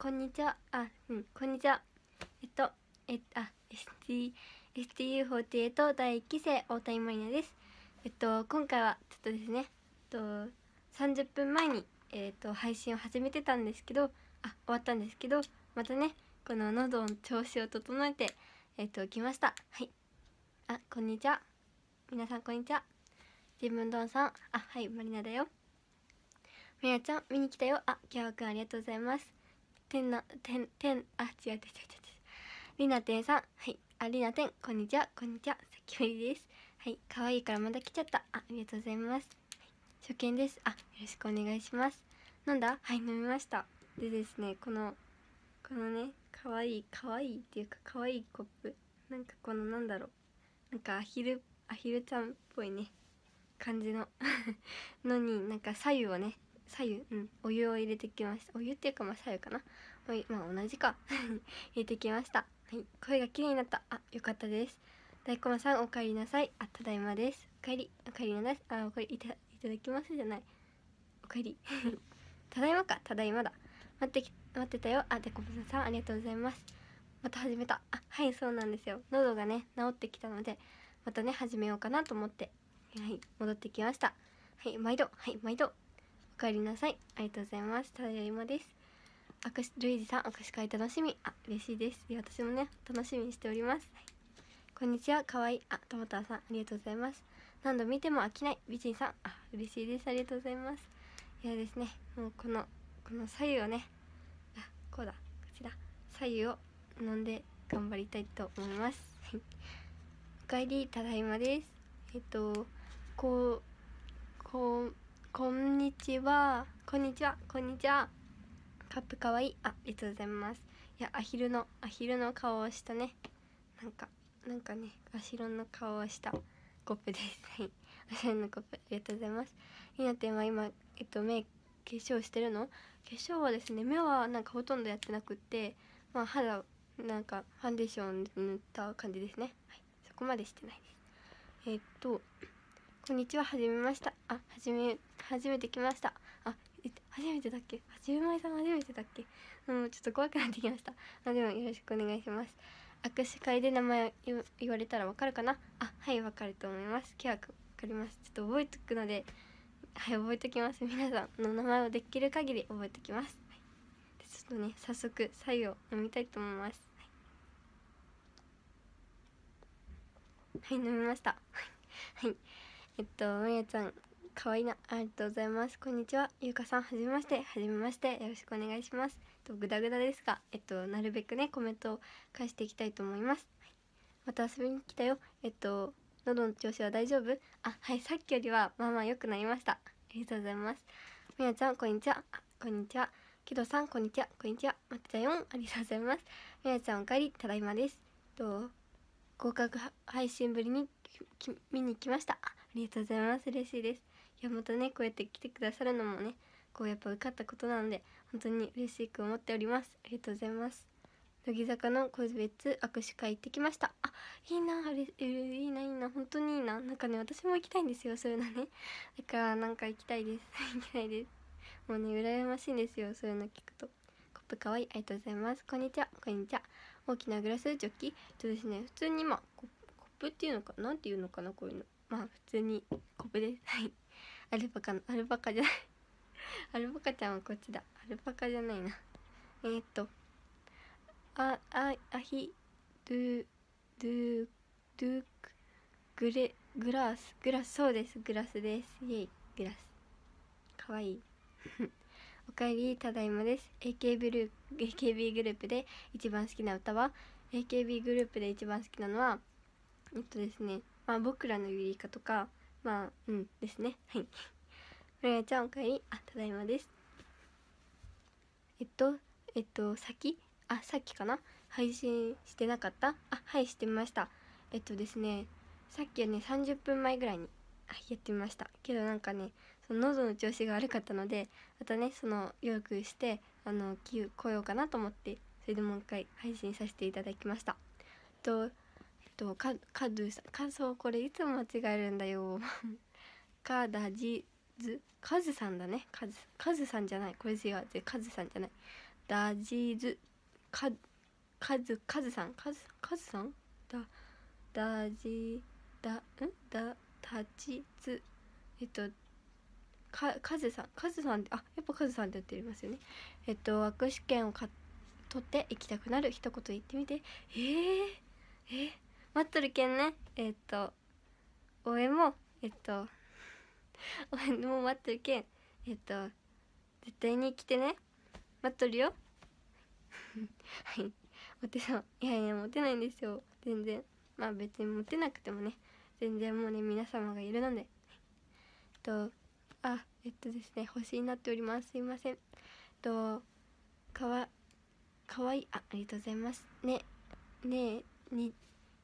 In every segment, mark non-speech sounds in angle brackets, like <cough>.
こんにちはあうんこんにちはえっとえっとあ ST STU48 第1期生大谷まりなですえっと今回はちょっとですねと30分前にえっと配信を始めてたんですけどあ終わったんですけどまたねこの喉の調子を整えてえっと来ましたはいあこんにちは皆さんこんにちは自分どんさんあはいまりなだよみやちゃん見に来たよあきゃわくんありがとうございますてんなてんてんあ違う違う違う違うりなてんさんはいありなてんこんにちはこんにちはさっきぶりですはい可愛いからまた来ちゃったあありがとうございます、はい、初見ですあよろしくお願いしますなんだはい飲みましたでですねこのこのね可愛いい可愛いいっていうか可愛いコップなんかこのなんだろうなんかアヒルアヒルちゃんっぽいね感じの <laughs> のになんか左右をね左右うんお湯を入れてきましたお湯っていうかまあ左右かなおいまあ同じか <laughs> 入れてきましたはい声が綺麗になったあよかったです大駒さんお帰りなさいあただいまですお帰りお帰りなさいあお帰りいただきますじゃないお帰り <laughs> ただいまかただいまだ待ってき待ってたよあでこぼさんありがとうございますまた始めたあはいそうなんですよ喉がね治ってきたのでまたね始めようかなと思ってはい戻ってきましたはい毎度はい毎度帰りなさいありがとうございますただいまですくし、ルイジさん握し会楽しみあ嬉しいです私もね楽しみにしております、はい、こんにちはかわいいあトマトさんありがとうございます何度見ても飽きない美人さんあ嬉しいですありがとうございますいやですねもうこのこの左右をねあこうだこちら左右を飲んで頑張りたいと思います <laughs> おかえりただいまですえっとこうこうこんにちはこんにちはこんにちはカップかわいいあありがとうございますいやアヒルのアヒルの顔をしたねなんかなんかねアシロの顔をしたコップですはいアシロのコップありがとうございますひなてんは今えっと目化粧してるの化粧はですね目はなんかほとんどやってなくってまあ肌なんかファンデーション塗った感じですねはいそこまでしてないですえっとこんにちは、はじめました。あ、はじめ、初めて来ました。あ、初めてだっけはじめまいさん初めてだっけうん、ちょっと怖くなってきました。あ、でもよろしくお願いします。握手会で名前言われたらわかるかなあ、はい、わかると思います。ケアわかります。ちょっと覚えてとくので、はい、覚えておきます。皆さんの名前をできる限り覚えておきます。はい、ちょっとね、早速、白湯飲みたいと思います。はい、はい、飲みました。はい。えっとまやちゃんかわいなありがとうございますこんにちはゆうかさんはじめましてはじめましてよろしくお願いしますとグダグダですがえっとなるべくねコメントを返していきたいと思います、また遊びに来たよえっと喉の調子は大丈夫あはいさっきよりはまあまあ良くなりましたありがとうございますみやちゃんこんにちはこんにちはキドさんこんにちはこんにちはまっちゃよんありがとうございますみやちゃんおかりただいまですと合格配信ぶりに見に来ましたありがとうございます嬉しいですいやまたねこうやって来てくださるのもねこうやっぱ受かったことなので本当に嬉しく思っておりますありがとうございます乃木坂のコッツ握手会行ってきましたあいいなあれいいないいな本当にいいななんかね私も行きたいんですよそういうのねだからなんか行きたいです <laughs> 行きたいですもうね羨ましいんですよそういうの聞くとコップかわいいありがとうございますこんにちはこんにちは大きなグラスジョッキちょっとですね普通に今、コップっていうのかなんていうのかなこういうのまあ普通にコブですはいアルパカのアルパカじゃないアルパカちゃんはこっちだアルパカじゃないなえー、っとああアヒドゥドゥドゥグレグラスグラスそうですグラスですイエイグラスかわいいおかえりただいまです AK ブル AKB グループで一番好きな歌は AKB グループで一番好きなのはえっとですねまあ、僕らのゆりかとか、まあ、うんですね。はい。まやちゃんおかえり。あ、ただいまです。えっと、えっと、先あ、さっきかな配信してなかったあ、はい、してました。えっとですね、さっきはね、30分前ぐらいに、やってみました。けどなんかね、その喉の調子が悪かったので、またね、その、よくして、あの、来ようかなと思って、それでもう一回配信させていただきました。えっと、とカカドゥさん感想これいつも間違えるんだよカダジズカズさんだねカズカズさんじゃないこれ違うぜカズさんじゃないダジズカカズカズさんカズカズさんだダジだうんだたちずえっとかカズさんカズさんあやっぱカズさんってやってますよねえっと握手券を買取って行きたくなる一言言ってみてえー、えー待っとるけんねえっ、ー、と応援もえっ、ー、と応援も待っとるけんえっ、ー、と絶対に来てね待っとるよ <laughs> はいモテそういやいやモテないんですよ全然まあ別にモテなくてもね全然もうね皆様がいるので、えっとあえっとですね星になっておりますすいませんえっとかわかわいいあありがとうございますねねえに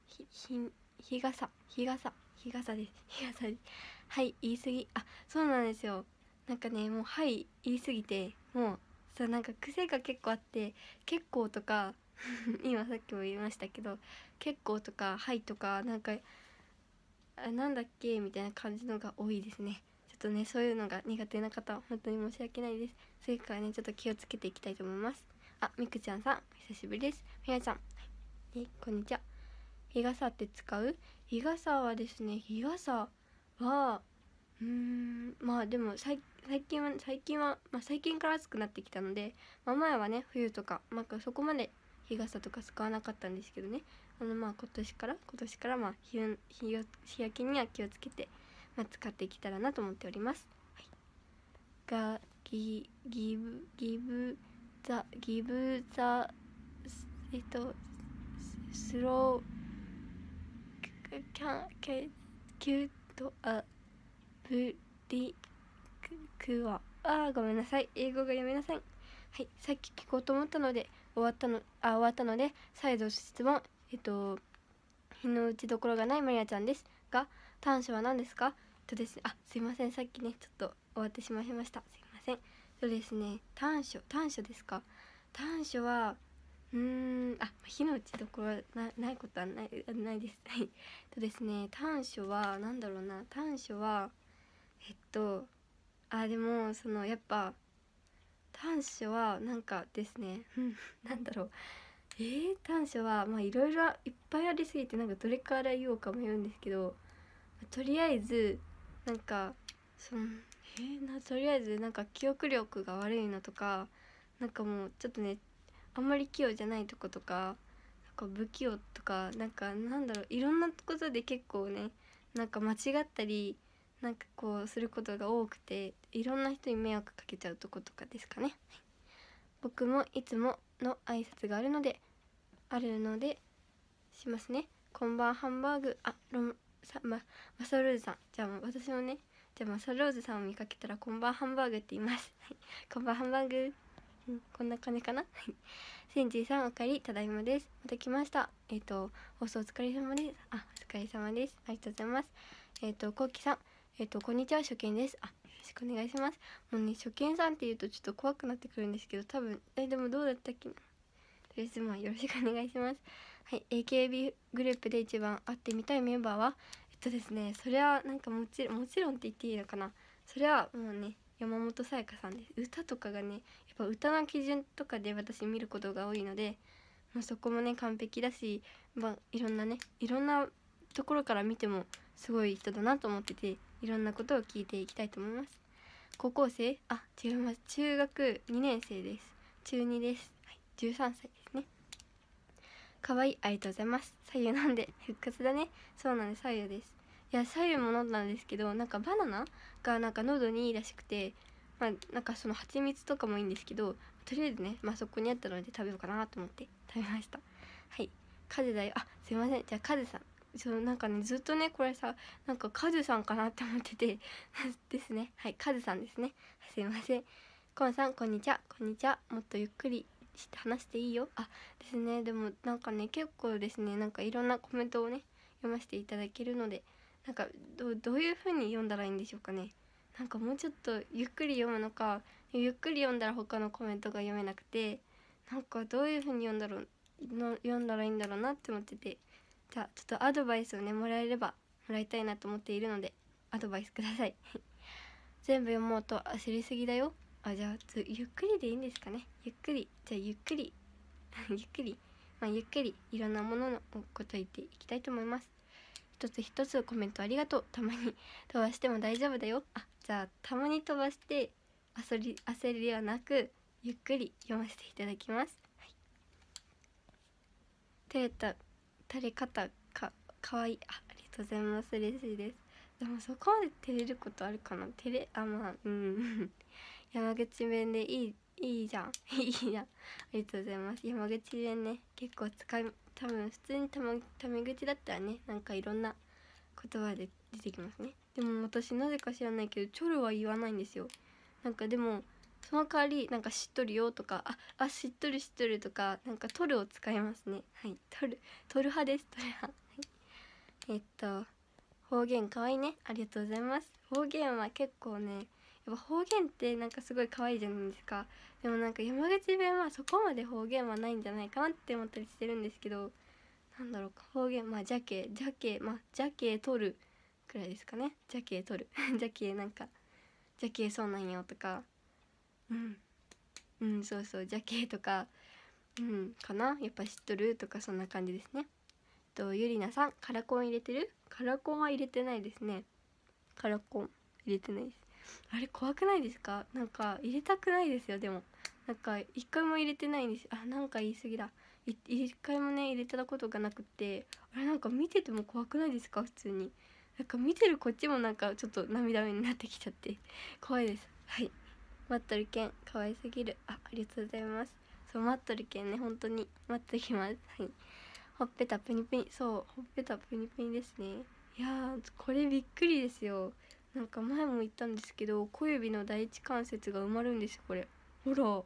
ひひ日傘日傘日傘です日傘ですはい言い過ぎあそうなんですよなんかねもう「はい」言い過ぎてもうさなんか癖が結構あって「結構」とか <laughs> 今さっきも言いましたけど「結構」とか「はい」とかなんか「あなんだっけ?」みたいな感じのが多いですねちょっとねそういうのが苦手な方本当に申し訳ないですそれからねちょっと気をつけていきたいと思いますあみくちゃんさんお久しぶりですみやちゃん、はい、ねこんにちは日傘って使う日傘はですね日傘はうんまあでも最近は最近は、まあ、最近から暑くなってきたので、まあ、前はね冬とか、まあ、そこまで日傘とか使わなかったんですけどねあのまあ今年から今年からまあ日日日焼けには気をつけて、まあ、使っていけたらなと思っております。はい、がギギブギブザギブザえっとスローキあごめんなさい英語が読めなさいはいさっき聞こうと思ったので終わったのあ終わったので再度質問えっと日の打ちどころがないマリアちゃんですが短所は何ですかとですねあすいませんさっきねちょっと終わってしまいましたすいませんそうですね短所短所ですか短所はうんあ火の打ちどころなないことはないないです <laughs> はいとですね短所は何だろうな短所はえっとあでもそのやっぱ短所はなんかですね <laughs> なんだろうえー、短所はまあいろいろいっぱいありすぎてなんかどれから言おうか迷うんですけどとりあえずなんかそのえー、なとりあえずなんか記憶力が悪いのとかなんかもうちょっとねあんまり器用じゃないとことかなんか不器用とかなんかなんだろういろんなことで結構ねなんか間違ったりなんかこうすることが多くていろんな人に迷惑かけちゃうとことかですかね。僕もいつもの挨拶があるのであるのでしますね。こんばんハンバーグあロンさまマサローズさんじゃあも私もねじゃあマサローズさんを見かけたらこんばんハンバーグって言います。はい、こんばんハンバーグうん、こんな感じかな <laughs> センチさんおかりただいまですまた来ましたえっ、ー、と放送お疲れ様ですあお疲れ様ですありがとうございますえっ、ー、とこうきさんえっ、ー、とこんにちは初見ですあよろしくお願いしますもうね初見さんって言うとちょっと怖くなってくるんですけど多分えでもどうだったっけなとりあえずまあよろしくお願いしますはい AKB グループで一番会ってみたいメンバーはえっとですねそれはなんかもちろんもちろんって言っていいのかなそれはもうね山本さやかさんです歌とかがねやっぱ歌の基準とかで私見ることが多いので、まあ、そこもね完璧だし、まあ、いろんなねいろんなところから見てもすごい人だなと思ってていろんなことを聞いていきたいと思います高校生あ違います中学2年生です中2です、はい、13歳ですね可愛いありがとうございます左右なんで復活 <laughs> だねそうなんです左右です野や白も飲んだんですけどなんかバナナがなんか喉にいいらしくてまあなんかその蜂蜜とかもいいんですけどとりあえずね、まあ、そこにあったので食べようかなと思って食べましたはいカズだよあすいませんじゃあカズさんそのなんかねずっとねこれさなんかカズさんかなって思ってて <laughs> ですねはいカズさんですねすいませんコンさんこんにちはこんにちはもっとゆっくりして話していいよあですねでもなんかね結構ですねなんかいろんなコメントをね読ませていただけるのでなんかどどういう風に読んだらいいんでしょうかねなんかもうちょっとゆっくり読むのかゆっくり読んだら他のコメントが読めなくてなんかどういう風に読んだろうの読んだらいいんだろうなって思っててじゃあちょっとアドバイスをねもらえればもらいたいなと思っているのでアドバイスください <laughs> 全部読もうと焦りすぎだよあじゃあゆっくりでいいんですかねゆっくりじゃあゆっくり <laughs> ゆっくりまあゆっくりいろんなもののこと言っていきたいと思います一つ一つコメントありがとうたまに <laughs> 飛ばしても大丈夫だよあじゃあたまに飛ばして焦り焦りではなくゆっくり読ませていただきます、はい、照れた垂れ方か可愛いいあありがとうございます嬉しいですでもそこまで照れることあるかな照れあまあうん <laughs> 山口弁でいいいいじゃん <laughs> いいじゃんありがとうございます山口弁ね結構使い多分普通にタメタメ口だったらねなんかいろんな言葉で出てきますねでも私なぜか知らないけどチョロは言わないんですよなんかでもその代わりなんかしっとるよとかああしっとるしっとるとかなんか取るを使いますねはい取る取る派です取る派、はい、えっと方言可愛いねありがとうございます方言は結構ねやっぱ方言ってなんかすごい可愛いじゃないですかでもなんか山口弁はそこまで方言はないんじゃないかなって思ったりしてるんですけどなんだろう方言まあじゃけじゃけまあじ取るくらいですかね邪ゃ取る邪ゃけなんか邪ゃそうなんよとかうんうんそうそう邪ゃとかうんかなやっぱ知っとるとかそんな感じですねとゆりなさんカラコン入れてるカラコンは入れてないですねカラコン入れてないですあれ怖くないですかなんか入れたくないですよでもなんか一回も入れてないんですあなんか言い過ぎだ一回もね入れたことがなくてあれなんか見てても怖くないですか普通になんか見てるこっちもなんかちょっと涙目になってきちゃって怖いですはい待っとるけん可愛すぎるあありがとうございますそう待っとるけんね本当に待っときますはいほっぺたぷにぷにそうほっぺたぷにぷにですねいやこれびっくりですよなんか前も言ったんですけど小指の第一関節が埋まるんですこれほら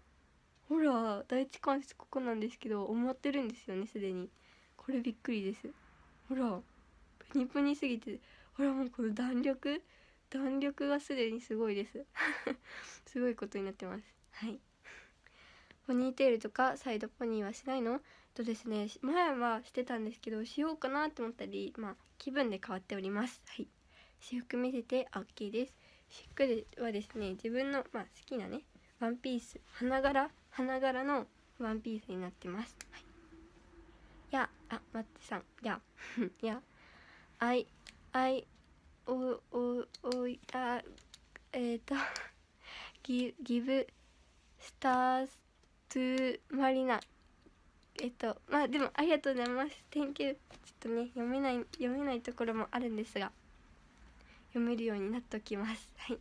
ほら第一関節ここなんですけど思ってるんですよねすでにこれびっくりですほらプニプニすぎてほらもうこの弾力弾力がすでにすごいです <laughs> すごいことになってますはいポニーテールとかサイドポニーはしないのとですね前はしてたんですけどしようかなと思ったりまあ気分で変わっておりますはい私服見せて OK です私服はですね自分のまあ好きなねワンピース花柄花柄のワンピースになってます、はい、いやあマッチさんいやい <laughs> やあいあいおおおいあえっ、ー、<laughs> とギギブスターズトゥーマリナえっとまあでもありがとうございます Thank you ちょっとね読めない読めないところもあるんですが読めるようになっておきますはい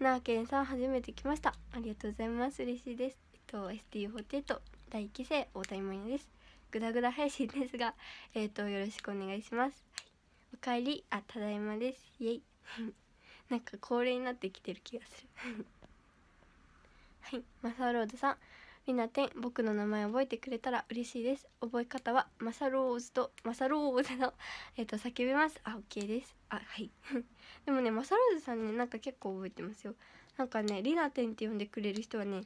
なあけんさん初めて来ましたありがとうございます嬉しいですと ST48 第1期生大谷真由ですグダグダ配信ですがえっ、ー、とよろしくお願いします、はい、おかえりあただいまですイエイ <laughs> なんか恒例になってきてる気がする <laughs> はいマサローズさんみんなてん僕の名前覚えてくれたら嬉しいです覚え方はマサローズとマサローズのえっ、ー、と叫びますあ OK ですあはい <laughs> でもねマサローズさんねなんか結構覚えてますよなんかねりなてんって呼んでくれる人はね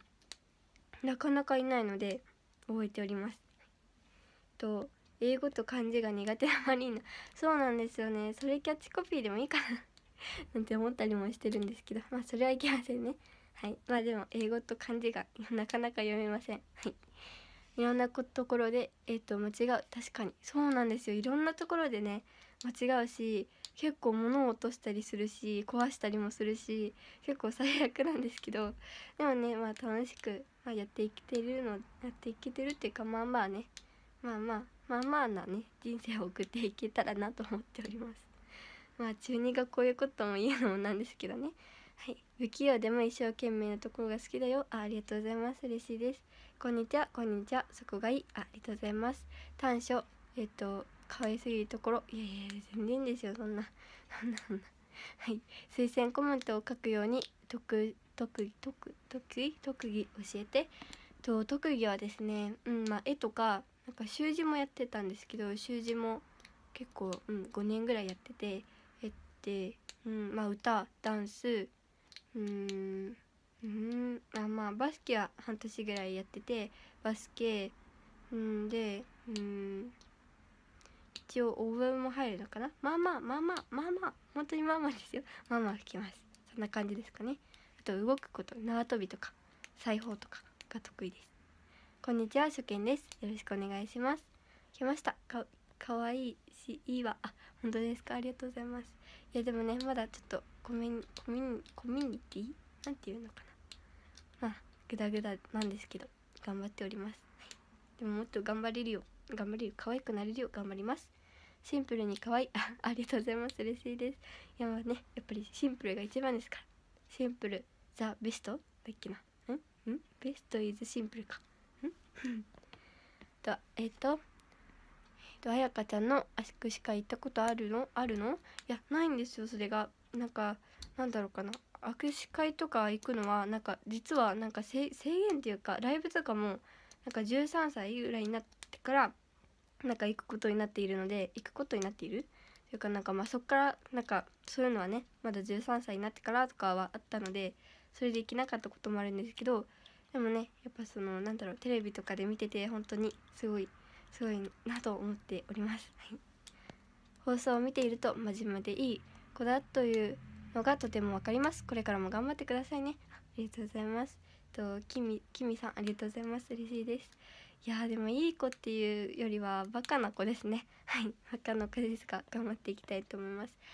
なかなかいないので覚えておりますと英語と漢字が苦手なマリーナそうなんですよねそれキャッチコピーでもいいかな <laughs> なんて思ったりもしてるんですけどまあそれはいけませんねはいまあでも英語と漢字がなかなか読めませんはいいろんなところでえっ、ー、と間違う確かにそうなんですよいろんなところでね間違うし結構物を落としたりするし壊したりもするし結構最悪なんですけどでもねまあ楽しくまあ、やっていけてるのやっていけてるっていうかまあまあねまあまあまあまあなね人生を送っていけたらなと思っておりますまあ中2がこういうことも言うのもなんですけどねはい不器用でも一生懸命なところが好きだよあありがとうございます嬉しいですこんにちはこんにちはそこがいいあありがとうございます短所えっと可愛すぎるところいやいや全然ですよそんなそんなそんなはい推薦コメントを書くように得特技特特技特技教えてと特技はですね、うんまあ、絵とかなんか習字もやってたんですけど習字も結構、うん、5年ぐらいやっててえって、うんまあ、歌ダンスうんうんあまあバスケは半年ぐらいやっててバスケうんでうん一応応援も入るのかなまあまあまあまあまあまあ本当にまあまあですよまあまあ吹きますそんな感じですかねと動くこと縄跳びとか裁縫とかが得意ですこんにちは初見ですよろしくお願いします来ましたかかわいいしいいわあ本当ですかありがとうございますいやでもねまだちょっとコミュコミュコミニティなんていうのかなまあグダグダなんですけど頑張っておりますでももっと頑張れるよ頑張れる可愛くなれるよ頑張りますシンプルに可愛いありがとうございます嬉しいですいやまあねやっぱりシンプルが一番ですからシンプルザ・ベストだっけなんんベストイズシンプルかん <laughs> とえっ、ー、とあやかちゃんの握手会行ったことあるのあるのいやないんですよそれがなんかなんだろうかな握手会とか行くのはなんか実はなんか制限っていうかライブとかもなんか13歳ぐらいになってからなんか行くことになっているので行くことになっているというかなんかまあそっからなんかそういうのはねまだ13歳になってからとかはあったのでそれで行けなかったこともあるんですけどでもねやっぱそのなんだろうテレビとかで見てて本当にすごいすごいなと思っております。はい、放送を見ていると真面目でいい子だというのがとても分かります。これからも頑張ってくださいね。ありがとうございます。ときみきみさんありがとうございます。嬉しいです。いやでもいい子っていうよりはバカな子ですね。はい、バカな子ですが頑張っていきたいと思います。えっ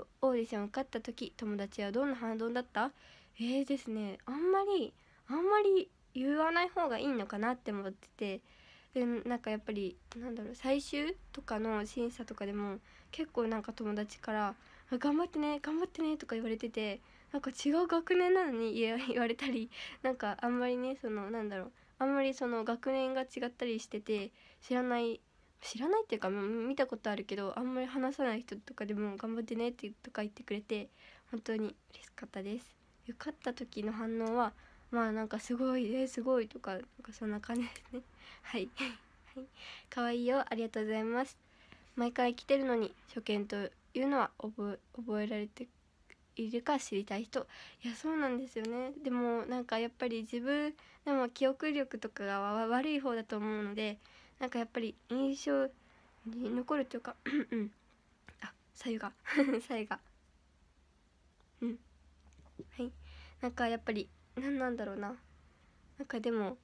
とオーディション受かった時友達はどんな反応だったえー、ですねあんまりあんまり言わない方がいいのかなって思っててでなんかやっぱりなんだろう最終とかの審査とかでも結構なんか友達から「頑張ってね頑張ってね」とか言われててなんか違う学年なのに言われたりなんかあんまりねそのなんだろうあんまりその学年が違ったりしてて知らない知らないっていうか見たことあるけどあんまり話さない人とかでも「頑張ってね」ってとか言ってくれて本当に嬉しかったです。かった時の反応はまあなんかすごいえー、すごいとかなんかそんな感じですね <laughs> はい <laughs> 可愛いよありがとうございます毎回来てるのに初見というのは覚えられているか知りたい人いやそうなんですよねでもなんかやっぱり自分でも記憶力とかが悪い方だと思うのでなんかやっぱり印象に残るというかあ左右が左右がうんはいなんかやっぱり何なんだろうななんかでも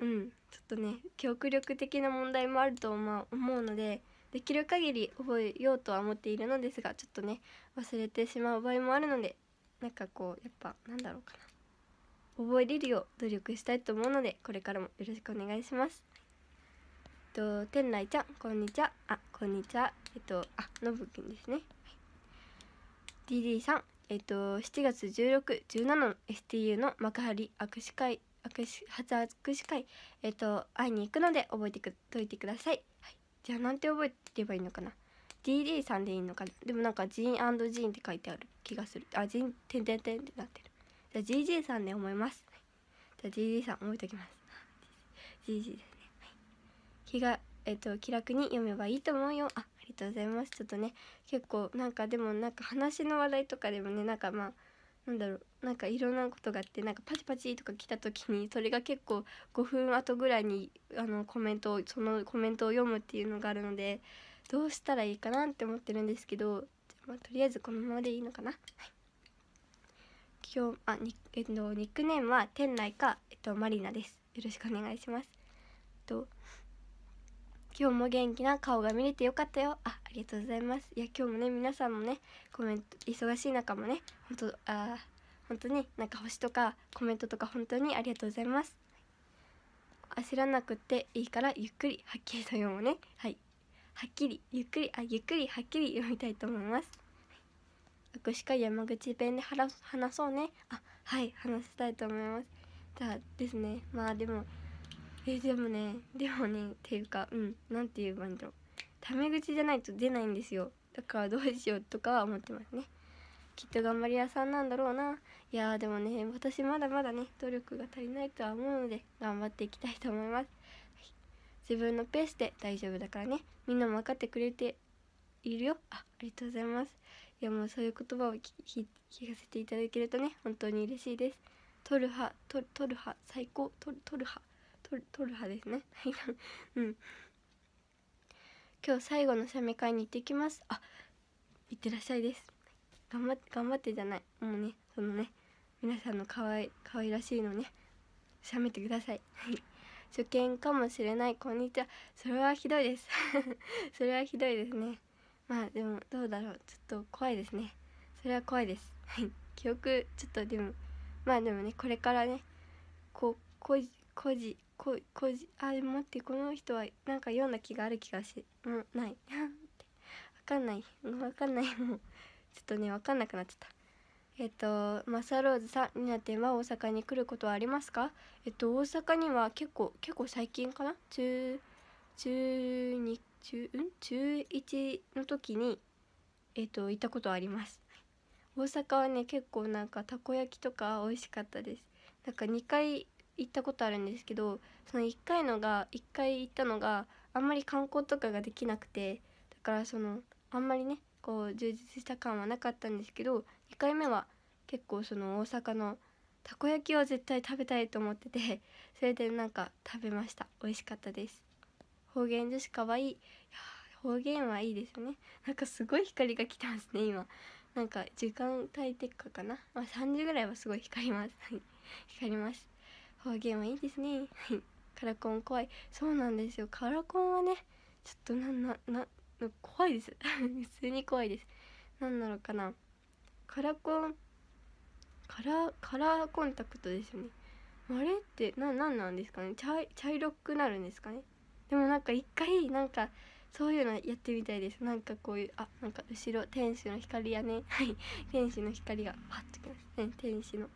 うんちょっとね記憶力的な問題もあると思うのでできる限り覚えようとは思っているのですがちょっとね忘れてしまう場合もあるのでなんかこうやっぱなんだろうかな覚えれるよう努力したいと思うのでこれからもよろしくお願いします。えっと天来ちゃんこんにちはあこんにちはえっとあのぶくんですね、DD さんえっと、7月1617の STU の幕張握手会握手初握手会、えっと、会いに行くので覚えてくといてください、はい、じゃあなんて覚えてればいいのかな DD さんでいいのかなでもなんかジーンジーンって書いてある気がするあジーンてんてんてんってなってるじゃあ GG さんで思います、じゃあ GG さん覚えておきます GG ですね、はい、気がえっと気楽に読めばいいと思うよありがとうございますちょっとね結構なんかでもなんか話の話題とかでもねなんかまあなんだろうなんかいろんなことがあってなんかパチパチとか来た時にそれが結構5分後ぐらいにあのコメントをそのコメントを読むっていうのがあるのでどうしたらいいかなって思ってるんですけど、まあ、とりあえずこのままでいいのかな。はい今日あに、えっと、ニックネームは店内か、えっと、マリナです。よろしくお願いします。えっと今日も元気な顔が見れてよかったよあありがとうございますいや今日もね皆さんもねコメント忙しい中もね本当あ本当になんか星とかコメントとか本当にありがとうございます焦らなくていいからゆっくりはっきりと読もうねはいはっきりゆっくりあゆっくりはっきり読みたいと思います握手会山口弁で話そうねあはい話したいと思いますじゃあですねまあでもえでもねでもねっていうかうん何て言えばいいんだろうタメ口じゃないと出ないんですよだからどうしようとかは思ってますねきっと頑張り屋さんなんだろうないやでもね私まだまだね努力が足りないとは思うので頑張っていきたいと思います、はい、自分のペースで大丈夫だからねみんなも分かってくれているよあありがとうございますいやもうそういう言葉を聞かせていただけるとね本当に嬉しいですトる派とる派最高とる派取る派ですねはいうん今日最後の写メ会に行ってきますあ行ってらっしゃいです頑張って頑張ってじゃないもうねそのね皆さんの可愛い可愛らしいのね写メてください初見かもしれないこんにちはそれはひどいです <laughs> それはひどいですねまあでもどうだろうちょっと怖いですねそれは怖いですはい記憶ちょっとでもまあでもねこれからねこうこじこじここじあ待ってこの人はなんか読んだ気がある気がしもうない分 <laughs> かんない分かんないもうちょっとね分かんなくなっちゃったえっとマサローズさんになっては大阪に来ることはありますかえっと大阪には結構結構最近かな中中2中うん中1の時にえっと行ったことあります大阪はね結構なんかたこ焼きとか美味しかったですなんか2回行ったことあるんですけどその1回のが1回行ったのがあんまり観光とかができなくてだからそのあんまりねこう充実した感はなかったんですけど2回目は結構その大阪のたこ焼きを絶対食べたいと思ってて <laughs> それでなんか食べました美味しかったです方言女子かわいい方言はいいですねなんかすごい光が来てますね今なんか時間帯的かかな、まあ、3時ぐらいはすごい光ります光ります方言はいいですね <laughs> カラコン怖いそうなんですよカラコンはねちょっとなんなな怖いです <laughs> 普通に怖いです何なのかなカラコンカラカラーコンタクトですよねあれって何ななんですかね茶茶色くなるんですかねでもなんか一回なんかそういうのやってみたいですなんかこういうあなんか後ろ天使の光やねはい天使の光がパッときますね天使の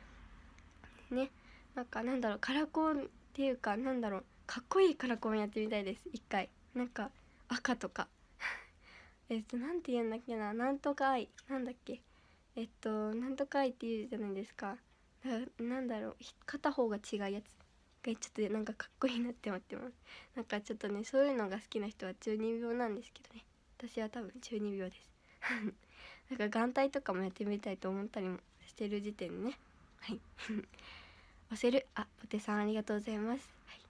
<laughs> ねなんかなんだろうカラコンっていうかなんだろうかっこいいカラコンやってみたいです一回なんか赤とか <laughs> えっと何て言うんだっけななんとか愛なんだっけえっとなんとか愛って言うじゃないですかなんだろう片方が違うやつがちょっとなんかかっこいいなって思ってますなんかちょっとねそういうのが好きな人は中二病なんですけどね私は多分中二病です <laughs> なんか眼帯とかもやってみたいと思ったりもしてる時点でねはい押せるあポテさんありがとうございます、はい、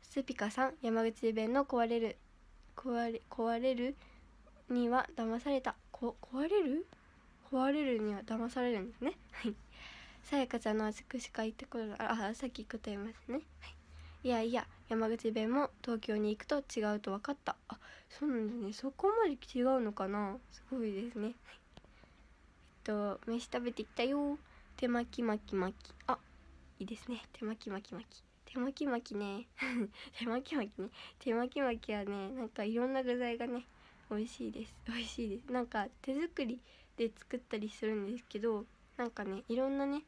スピカさん山口弁の壊れる壊れ壊れるには騙されたこ壊れる壊れるには騙されるんですねはいさやかちゃんの美しかいてころあさっき答えますね、はいいやいや山口弁も東京に行くと違うと分かったあそうなんですねそこまで違うのかなすごいですねえっと飯食べてきたよ手巻き巻き巻きあいいですね手巻き巻き巻き手巻き巻きね <laughs> 手巻き巻きね手巻き巻きはねなんかいろんな具材がね美味しいです美味しいですなんか手作りで作ったりするんですけどなんかねいろんなね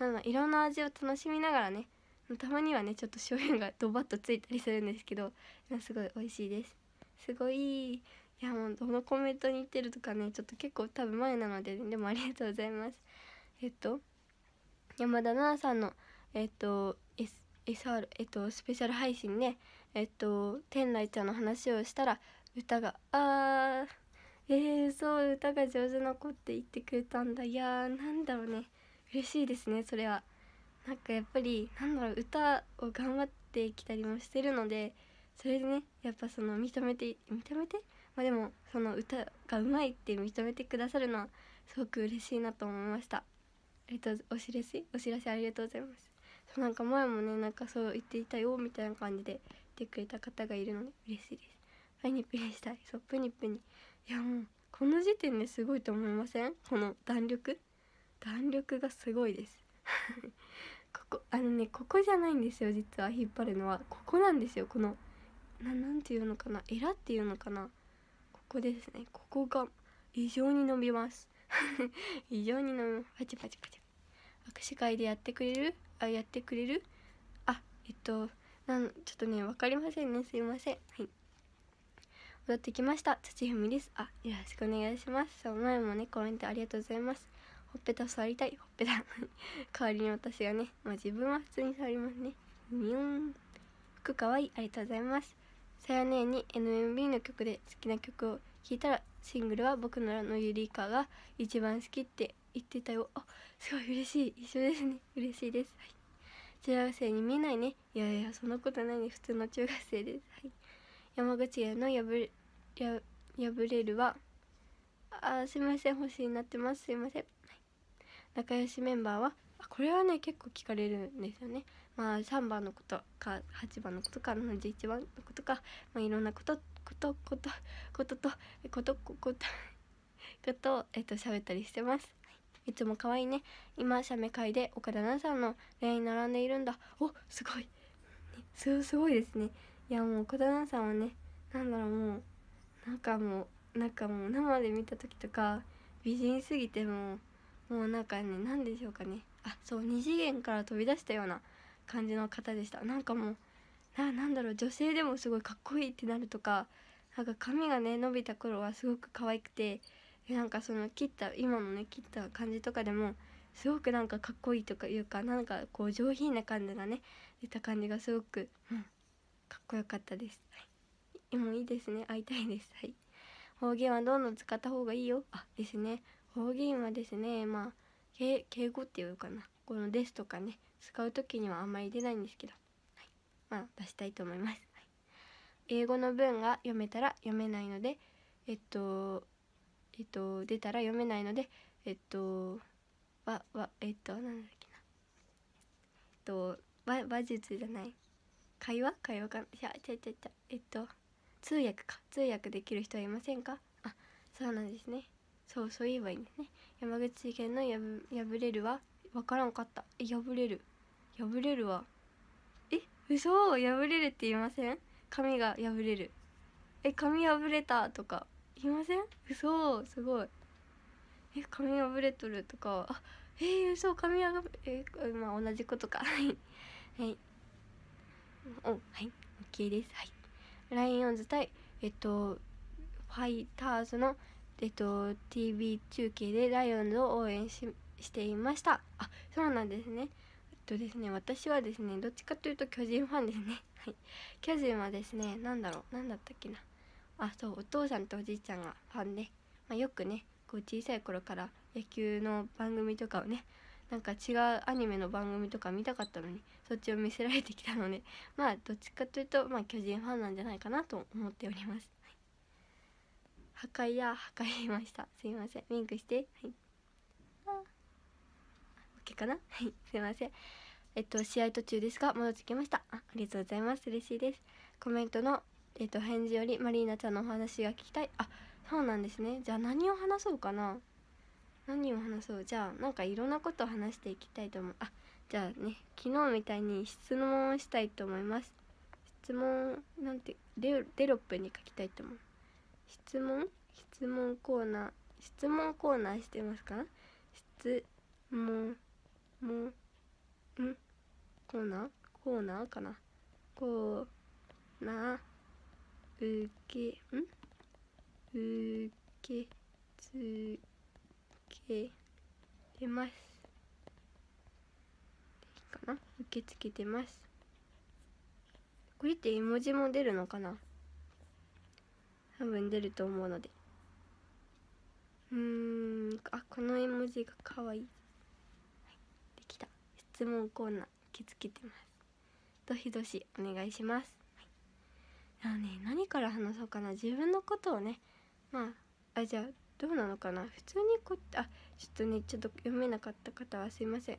なんいろんな味を楽しみながらねたまにはねちょっと醤油がドバッとついたりするんですけどすごい美味しいですすごいいやもうどのコメントに言ってるとかねちょっと結構多分前なので、ね、でもありがとうございますえっと山田奈々さんの「えっと S SR えっとスペシャル配信ねえっと天来ちゃんの話をしたら歌が「あーえー、そう歌が上手な子って言ってくれたんだいやーなんだろうね嬉しいですねそれはなんかやっぱりなんだろう歌を頑張ってきたりもしてるのでそれでねやっぱその認めて認めてまあでもその歌がうまいって認めてくださるのはすごく嬉しいなと思いましたえっとお知らせお知らせありがとうございますなんか前もねなんかそう言っていたよみたいな感じで言ってくれた方がいるので嬉しいですプニプニしたいそうプニプニいやもうこの時点ですごいと思いませんこの弾力弾力がすごいです <laughs> ここあのねここじゃないんですよ実は引っ張るのはここなんですよこの何ていうのかなエラっていうのかなここですねここが異常に伸びます <laughs> 異常に伸びますパチパチパチ握手会でやってくれるあやってくれるあえっとなんちょっとね分かりませんねすいませんはい戻ってきました土踏みですあよろしくお願いしますその前もねコメントありがとうございますほっぺた触りたいほっぺた <laughs> 代わりに私がねまあ自分は普通に触りますねみゅん服かわいいありがとうございますさやねえに NMB の曲で好きな曲を聴いたらシングルは僕ならのゆりかが一番好きって言ってたよあすごい嬉しい一緒ですね嬉しいですはい中学生に見えないねいやいやそんなことないね普通の中学生ですはい山口屋の破れ破れるはあすいません星になってますすいません、はい、仲良しメンバーはあこれはね結構聞かれるんですよねまあ3番のことか8番のことか71番のことか、まあ、いろんなことことことこととことことことえっと喋ったりしてますいつも可愛いね今写メ会で岡田奈々さんの恋愛に並んでいるんだおすごい、すごいですねいやもう岡田奈々さんはねなんだろうもうなんかもうなんかもう生で見た時とか美人すぎてもうもうなんかね何でしょうかねあそう2次元から飛び出したような感じの方でしたなんかもうななんだろう女性でもすごいかっこいいってなるとかなんか髪がね伸びた頃はすごく可愛くてなんかその切った今のね切った感じとかでもすごくなんかかっこいいとかいうかなんかこう上品な感じがね出た感じがすごく、うん、かっこよかったです、はい、もういいですね会いたいですはい方言はどんどん使った方がいいよあですね方言はですねまあ敬語っていうかなこの「です」とかね使う時にはあんまり出ないんですけど、はい、まあ出したいと思います、はい、英語の文が読めたら読めないのでえっとえっと、出たら読めないのでえっとわわえっとなんだっけなえっと話話術じゃない会話会話かいやちゃちゃちゃえっと通訳か通訳できる人はいませんかあそうなんですねそうそう言えばいいんですね山口県のやぶ破れるは分からんかったえ破れる破れるはえ嘘破れるって言いません髪が破れるえ髪破れたとかいません嘘すごいえ髪破れとるとかあえー、嘘髪破れえまあ同じことか <laughs> はいはおはい OK ですはいライオンズ対えっとファイターズのえっと TV 中継でライオンズを応援ししていましたあそうなんですねえっとですね私はですねどっちかというと巨人ファンですねはい巨人はですね何だろう何だったっけなあそうお父さんとおじいちゃんがファンで、まあ、よくねこう小さい頃から野球の番組とかをねなんか違うアニメの番組とか見たかったのにそっちを見せられてきたのでまあどっちかというと、まあ、巨人ファンなんじゃないかなと思っております、はい、破壊や破壊しましたすいませんウィンクしてはいあ OK かなはいすいませんえっと試合途中ですが戻ってきましたあありがとうございます嬉しいですコメントのえっ、ー、と返事よりマリーナちゃんのお話が聞きたいあそうなんですねじゃあ何を話そうかな何を話そうじゃあなんかいろんなことを話していきたいと思うあじゃあね昨日みたいに質問をしたいと思います質問なんてデデロップに書きたいと思う質問質問コーナー質問コーナーしてますか質問もんコーナーコーナーかなコーナー受けん受け付けてますいいかな受け付けてますこれって絵文字も出るのかな多分出ると思うのでうーんあこの絵文字がかわいい、はい、できた質問コーナー受け付けてますどしどしお願いしますあね何から話そうかな自分のことをねまああじゃあどうなのかな普通にこあちょっとねちょっと読めなかった方はすいませ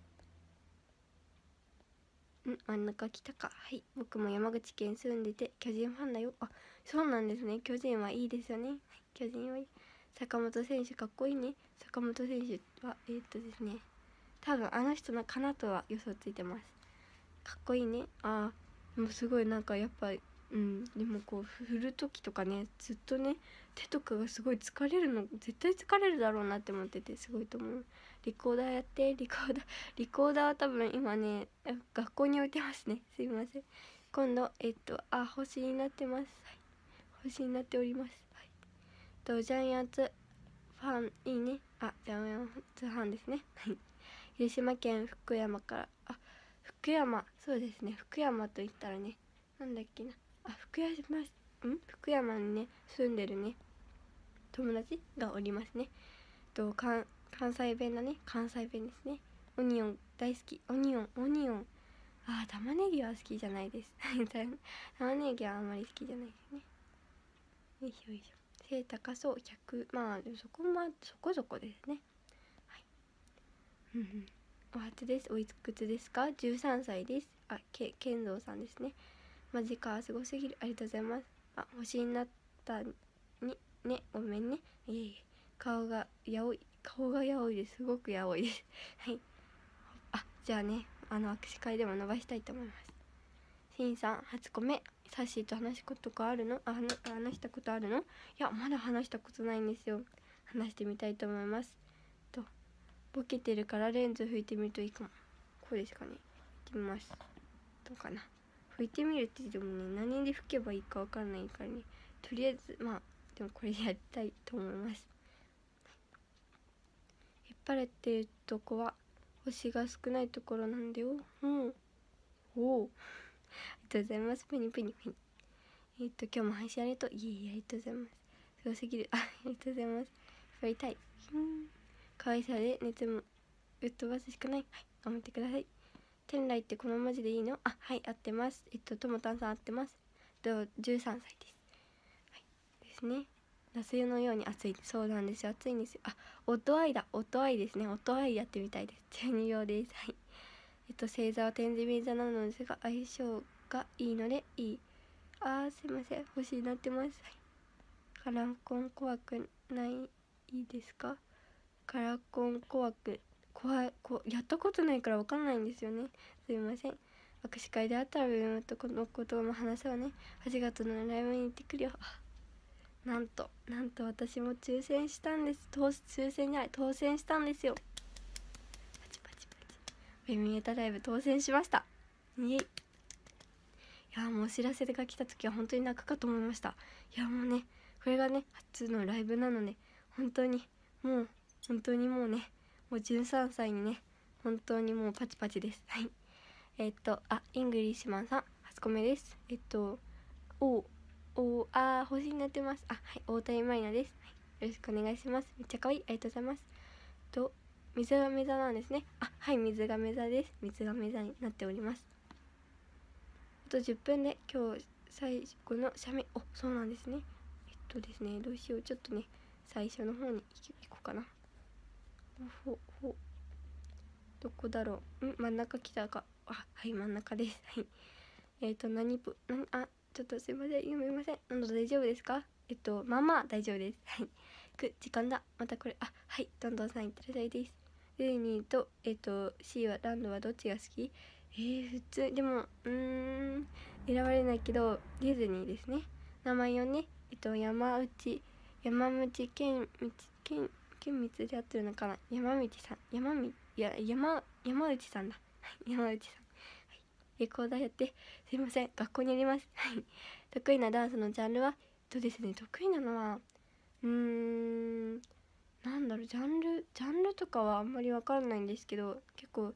んん真ん中来たかはい僕も山口県住んでて巨人ファンだよあそうなんですね巨人はいいですよね、巨人はいい坂本選手かっこいいね坂本選手はえー、っとですね多分あの人のかなとは予想ついてますかっこいいねあもうすごいなんかやっぱうん、でもこう振る時とかねずっとね手とかがすごい疲れるの絶対疲れるだろうなって思っててすごいと思うリコーダーやってリコーダーリコーダーは多分今ね学校に置いてますねすいません今度えっとあ星になってます、はい、星になっております、はい、とジャイアンツファンいいねあジャイアンツファンですねはい広島県福山からあ福山そうですね福山と言ったらねなんだっけなあ福山ん福山にね住んでるね友達がおりますねと関西弁だね関西弁ですねオニオン大好きオニオンオニオンあ玉ねぎは好きじゃないです <laughs> 玉ねぎはあんまり好きじゃないですねよいしょよいしょ背高そう100まあそこもそこそこですねはいお初ですおいくつですか13歳ですあけ健三さんですねマジかすごすぎるありがとうございますあ星になったにねごめんねいえいえ顔がやおい顔がやおいですすごくやおいです <laughs> はいあじゃあねあの握手会でも伸ばしたいと思いますしんさん8個目サッシーと話すことがあるのあ話したことあるのいやまだ話したことないんですよ話してみたいと思いますとボケてるからレンズ拭いてみるといいかもこうですかねいってみますどうかな拭いてみるって言ってもね何で吹けばいいか分かんないからねとりあえずまあでもこれやりたいと思います引っ張れてるとこは星が少ないところなんだようんおおありがとうございますペニペニペニえっと今日も配信ありがとういえいえありがとうございますすごすぎるあありがとうございます振りたい可愛さで熱もぶっ飛ばすしかないはい頑張ってください天来ってこの文字でいいのあはい合ってますえっとともたんさん合ってますえっと13歳ですはいですね夏湯のように暑いそうなんですよ暑いんですよあ音愛だ音愛ですね音愛やってみたいです12秒ですはいえっと星座は天秤座なのですが相性がいいのでいいあーすいません欲しいなってますはいカランコン怖くないいいですかカラコン怖く怖いこうやったことないから分かんないんですよねすいません握手会であったら上山とこのことも話そうね8月のライブに行ってくるよなんとなんと私も抽選したんです当抽選じゃない当選したんですよパチパチパチベミエタライブ当選しましたイエイいやもうお知らせが来た時は本当に泣くかと思いましたいやもうねこれがね初のライブなので本当にもう本当にもうねもう13歳にね本当にもうパチパチですはいえっとあイングリッシュマンさん初コメですえっとおおあ星になってますあはい大谷舞菜です、はい、よろしくお願いしますめっちゃ可愛いありがとうございますと水が座なんですねあはい水が座です水が座になっておりますあと10分で今日最後の写メおそうなんですねえっとですねどうしようちょっとね最初の方に行こうかなほほどこだろうん真ん中来たかあはい真ん中ですはいえっ、ー、と何ぷ何あちょっとすいません読めませんな大丈夫ですかえっとまあまあ大丈夫ですはいく時間だまたこれあはいどんどんさんいってらっしゃいですルーニーとえっ、と C はランドはどっちが好きえー、普通でもうん選ばれないけどディズニーですね名前をねえっ、と山内山口健道健金密で合ってるのかな山道さん山みいや山山内さんだ <laughs> 山内さん、はい、レコーダーやってすいません学校にありますはい得意なダンスのジャンルはえっとですね得意なのはうーんなんだろうジャンルジャンルとかはあんまり分からないんですけど結構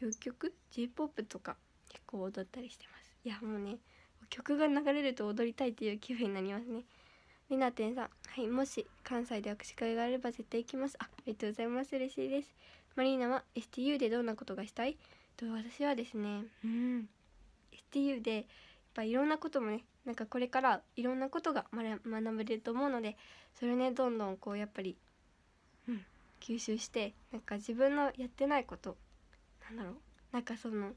洋曲 j p o p とか結構踊ったりしてますいやもうね曲が流れると踊りたいっていう気分になりますねりなてんさんはいもし関西で握手会があれば絶対行きますあありがとうございます嬉しいですマリーナは STU でどんなことがしたいと私はですねうん STU でやっぱいろんなこともねなんかこれからいろんなことが学べると思うのでそれねどんどんこうやっぱり、うん、吸収してなんか自分のやってないことなんだろうなんかその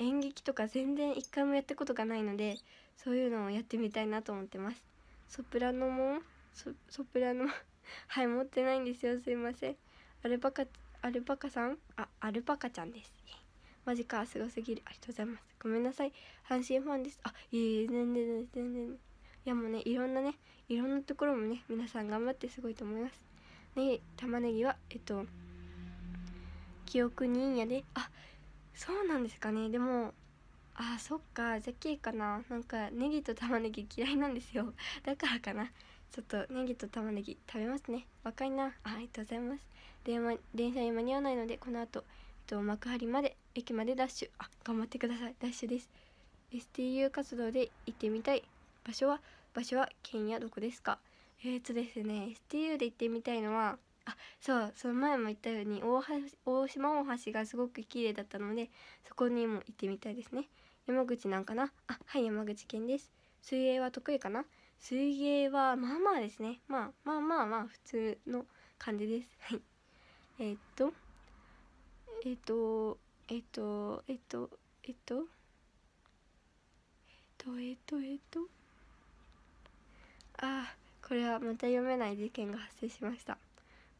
演劇とか全然一回もやったことがないのでそういうのをやってみたいなと思ってます。ソプラノもソプラノ <laughs> はい持ってないんですよすいませんアルパカアルパカさんあアルパカちゃんですマジかすごすぎるありがとうございますごめんなさい阪神ファンですあいえいえ全然全然全然いやもうねいろんなねいろんなところもね皆さん頑張ってすごいと思いますね玉ねぎはえっと記憶にいいんやであそうなんですかねでもあそっかャッキーかななんかネギと玉ねぎ嫌いなんですよ <laughs> だからかなちょっとネギと玉ねぎ食べますね若いなありがとうございます電話電車に間に合わないのでこの後、えっと幕張まで駅までダッシュあ頑張ってくださいダッシュです STU 活動で行ってみたい場所は場所は県やどこですかえー、っとですね STU で行ってみたいのはあそうその前も言ったように大大島大橋がすごく綺麗だったのでそこにも行ってみたいですね山口なんかなあはい山口県です水泳は得意かな水泳はまあまあですね、まあ、まあまあまあ普通の感じですはいえー、っとえー、っとえー、っとえっとえっとえっとえっとえっとあこれはまた読めない事件が発生しました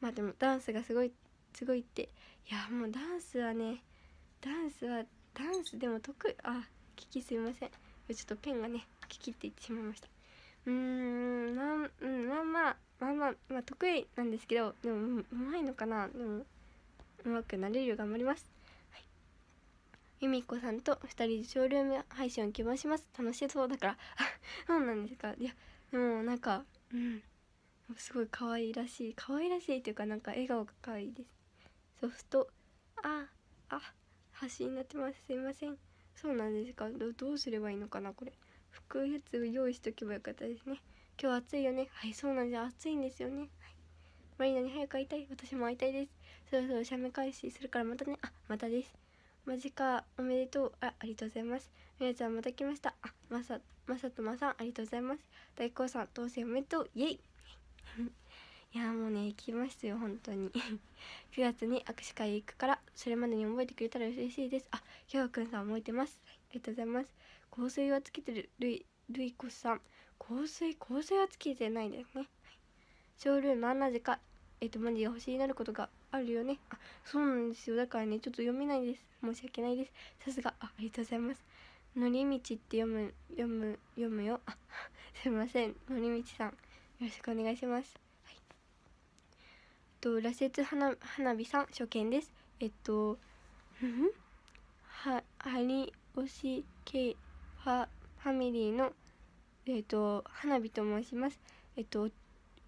まあでもダンスがすごいすごいっていやもうダンスはねダンスはダンスでも得意あキキすいませんちょっとペンがねキキって言ってしまいましたうーんまあ、うん、まあまあまあまあ、まあ、得意なんですけどでもうまいのかなでもうまくなれるよう頑張ります由美子さんと2人でショールーム配信を希望します楽しそうだから <laughs> そうなんですかいやでもなんかうんすごい可愛いらしい可愛らしいというかなんか笑顔が可愛いですソフトああ端になってますすいませんそうなんですかどうすればいいのかなこれ服やつを用意しとけばよかったですね今日暑いよねはいそうなんです暑いんですよね、はい、マリナに早く会いたい私も会いたいですそろそろ写メ開始するからまたねあまたですマジかおめでとうあありがとうございますみなちゃんまた来ましたあまさまさとまさんありがとうございます大光さん当選おめでとうイエイいやもうね行きますよ本当に9 <laughs> 月に握手会へ行くからそれまでに覚えてくれたら嬉しいですあひょうくんさん覚えてます、ありがとうございます香水はつけてるるいるいこさん香水香水はつけてないですね、はい、ショールームはなぜかえっ、とマジがいになることがあるよねあそうなんですよだからねちょっと読めないです申し訳ないですさすがあありがとうございますのりみちって読む読む読むよあすいませんのりみちさんよろしくお願いしますと羅刹花花火さん初見ですえっとうんは針おしけファファミリーのえっと花火と申しますえっと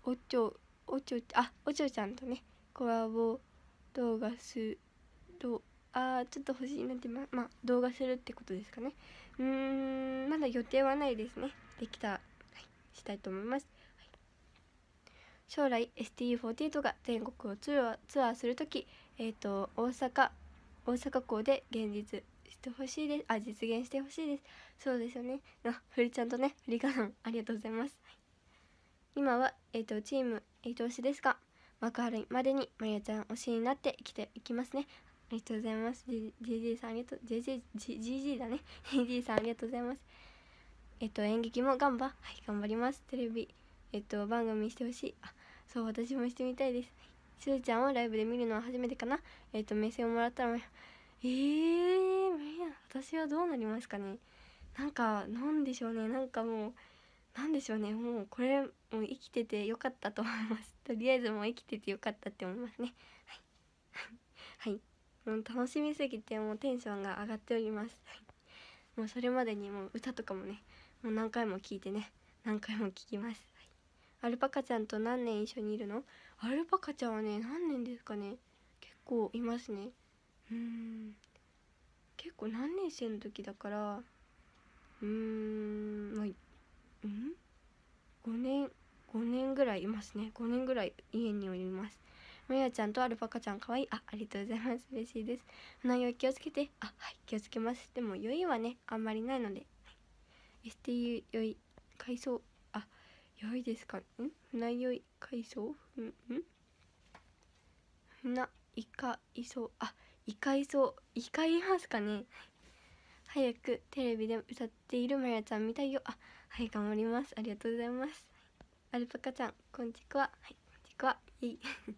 おちょおちょあおちょちゃんとねコラボ動画する。あちょっと欲しいなってままあ動画するってことですかねうんまだ予定はないですねできた、はい、したいと思います将来 s t 4 8が全国をツアーする時、えーと、大阪大阪港で現実してほしいですあ実現してほしいですそうですよねあふりちゃんとねふりかんありがとうございます、今は、えーと、チーム伊おしですが幕張までにまりあちゃん推しになって生きていきますねありがとうございます JJ さんありがとう JJGG だね JJ <laughs> さんありがとうございますえっ、と演劇も頑張はい頑張りますテレビえっ、と番組してほしいあそう私もしてみたいですすずちゃんをライブで見るのは初めてかなえっ、ー、と目線をもらったらええー、私はどうなりますかねなんかなんでしょうねなんかもうなんでしょうねもうこれもう生きててよかったと思いますとりあえずもう生きててよかったって思いますねはいはいもう楽しみすぎてもうテンションが上がっておりますもうそれまでにもう歌とかもねもう何回も聞いてね何回も聞きますアルパカちゃんと何年一緒にいるのアルパカちゃんはね何年ですかね結構いますねうん結構何年生の時だからうんまあうん5年5年ぐらいいますね5年ぐらい家におりますまやちゃんとアルパカちゃんかわいいあありがとうございます嬉しいです内容気をつけてあはい気をつけますでも酔いはねあんまりないので、はい、STU 酔い改装良いですかん船酔い海藻うんん船イカイソあイカイうイカいますかね早くテレビで歌っているマヤちゃん見たいよあはい頑張りますありがとうございますアルパカちゃんこんちくわはいこんちくわイエ <laughs>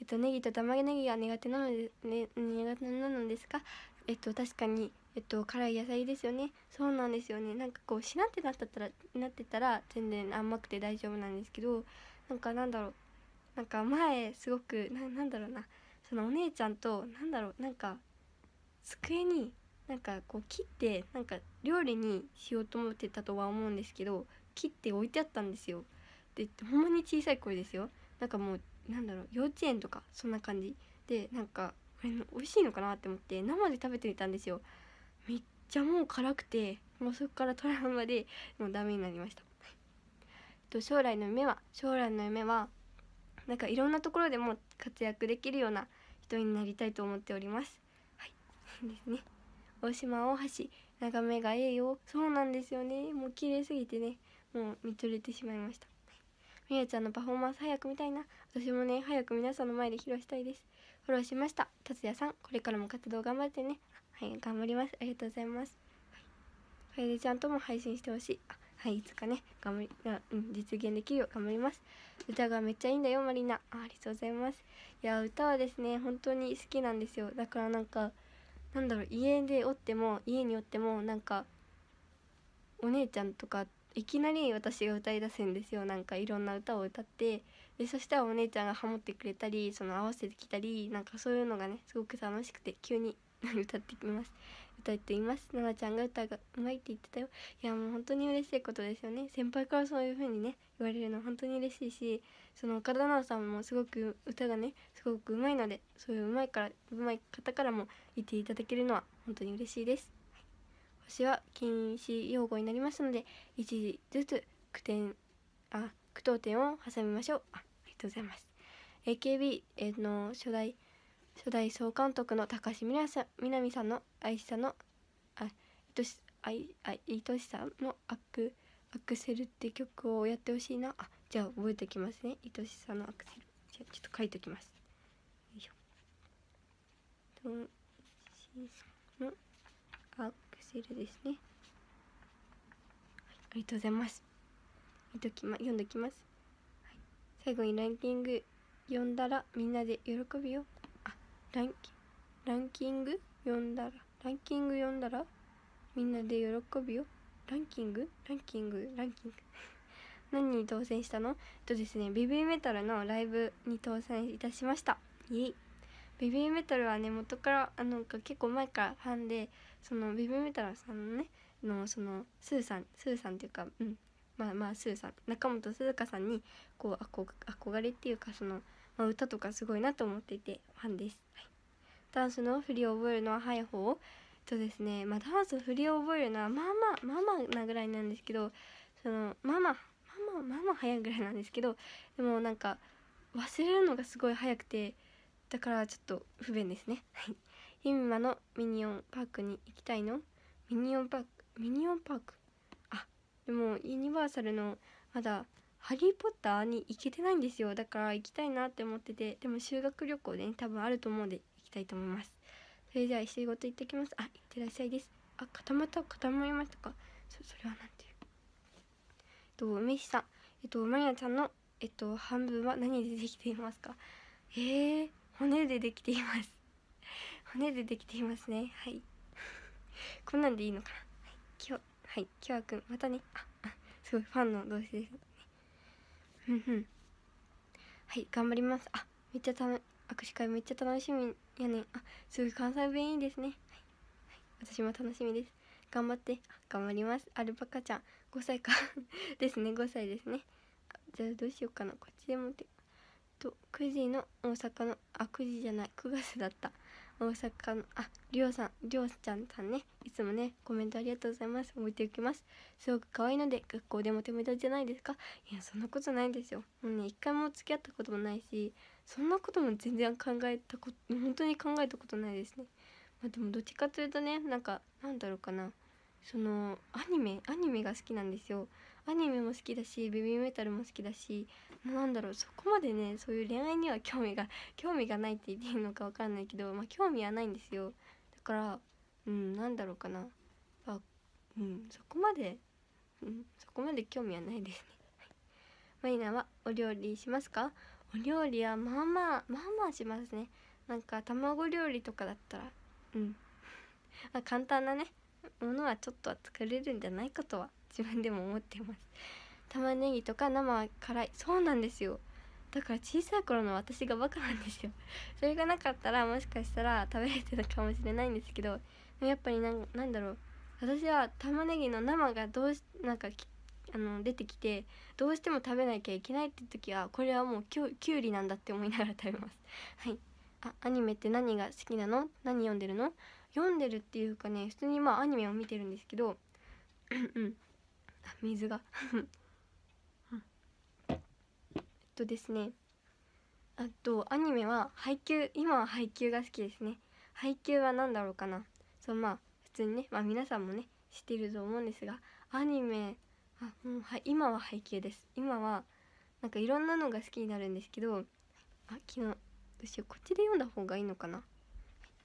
えっとネギと玉ねぎが苦手なので、ね、苦手なのですがえっと確かにえっと、辛い野菜ですよねそうなんですよねなんかこうしなってなったらなってたら全然甘くて大丈夫なんですけどなんかなんだろうなんか前すごくなんだろうなそのお姉ちゃんとなんだろうなんか机になんかこう切ってなんか料理にしようと思ってたとは思うんですけど切って置いてあったんですよでほんまに小さい声ですよなんかもうなんだろう幼稚園とかそんな感じでなんかこれ美味しいのかなって思って生で食べてみたんですよじゃもう辛くてもうそこからトラウマでもうダメになりましたと将来の夢は将来の夢はなんかいろんなところでも活躍できるような人になりたいと思っておりますはい <laughs> ですね大島大橋眺めがええよそうなんですよねもう綺麗すぎてねもう見とれてしまいましたみやちゃんのパフォーマンス早く見たいな私もね早く皆さんの前で披露したいですフォローしました達也さんこれからも活動頑張ってねはい頑張りますありがとうございますはい、ちゃんとも配信してほしいあはいいつかね頑張りなうん実現できるよう頑張ります歌がめっちゃいいんだよマリナありがとうございますいや歌はですね本当に好きなんですよだからなんかなんだろう家でおっても家におってもなんかお姉ちゃんとかいきなり私が歌い出すんですよなんかいろんな歌を歌ってでそしたらお姉ちゃんがハモってくれたりその合わせてきたりなんかそういうのがねすごく楽しくて急に <laughs> 歌ってきます歌っています奈々ちゃんが歌がうまいって言ってたよいやもう本当に嬉しいことですよね先輩からそういう風にね言われるの本当に嬉しいしその岡田奈々さんもすごく歌がねすごくうまいのでそういううまいからうまい方からも言っていただけるのは本当に嬉しいです星は禁止用語になりますので1時ずつ句点あ句読点を挟みましょうありがとうございます AKB、えー、の初代初代総監督の高橋みなさみなみさんの愛しさのあいとし愛愛愛しさのアクアクセルって曲をやってほしいなあじゃあ覚えておきますねいとしさのアクセルじゃあちょっと書いておきますよいしょ愛しさのアクセルですね、はい、ありがとうございますいときま読んどきます、はい、最後にランキング読んだらみんなで喜びよランランキング読んだらランキング読んだらみんなで喜ぶよランキングランキングランキング <laughs> 何に当選したのえっとですねベビーメタルのライブに当選いたしましたイエイベビーメタルはね元からあの結構前からファンでそのベビーメタルさんのねのそのスーさんスーさんっていうかうんまあまあスーさん中本鈴香さんにこう憧れっていうかそのまあ、歌とかすごいなと思っていてファンです、はい、ダンスの振りを覚えるのは早い方とですね、まあ、ダンスの振りを覚えるのはまあまあまあまあなぐらいなんですけどそのまあまあまあまあまあまあ早いぐらいなんですけどでもなんか忘れるのがすごい早くてだからちょっと不便ですねはいゆみのミニオンパークに行きたいのミニオンパークミニオンパークあでもユニバーサルのまだハリー・ポッターに行けてないんですよだから行きたいなって思っててでも修学旅行で、ね、多分あると思うんで行きたいと思いますそれでは仕事行ってきますあ行ってらっしゃいですあ固まった固まりましたかそそれは何ていうえっと梅市さんえっとマリアちゃんのえっと半分は何でできていますかえー、骨でできています <laughs> 骨でできていますねはいこんなんでいいのかな、はい、今日はい今日はくんまたねあすごいファンの同士ですはい頑張りますあめっちゃた握手会めっちゃ楽しみやねんあすごい関西弁いいですね、はい、はい、私も楽しみです頑張って頑張りますアルパカちゃん5歳か <laughs> ですね5歳ですねじゃあどうしようかなこっちでもってと9時の大阪のあ9時じゃない9月だった大阪のありょうさんりょうちゃんさんねいつもねコメントありがとうございます覚えておきますすごく可愛いので学校でも手目立ちじゃないですかいやそんなことないですよもうね一回も付き合ったこともないしそんなことも全然考えたこと本当に考えたことないですねまあでもどっちかというとねなんかなんだろうかなそのアニメアニメが好きなんですよアニメも好きだしベビーメタルも好きだしなんだろうそこまでねそういう恋愛には興味が <laughs> 興味がないって言っていいのか分かんないけど、まあ、興味はないんですよだからうんなんだろうかなあ、うん、そこまで、うん、そこまで興味はないですね。い、マリナはお料理しますかお料理はまあまあまあまあしますね。なんか卵料理とかだったらうんま簡単なねものはちょっとは作れるんじゃないかとは自分でも思ってます玉ねぎとか生辛いそうなんですよだから小さい頃の私がバカなんですよ <laughs> それがなかったらもしかしたら食べれてたかもしれないんですけどやっぱりなんなんだろう私は玉ねぎの生がどうしなんかあの出てきてどうしても食べなきゃいけないって時はこれはもうきゅきゅうりなんだって思いながら食べます <laughs> はいあアニメって何が好きなの何読んでるの読んでるっていうかね普通にまあアニメを見てるんですけどうん水が <laughs> とですねあとアニメは配給今は配給が好きですね配給は何だろうかなそうまあ普通にね、まあ、皆さんもね知っていると思うんですがアニメあもうは今は配給です今はなんかいろんなのが好きになるんですけどあ昨日どうしようこっちで読んだ方がいいのかな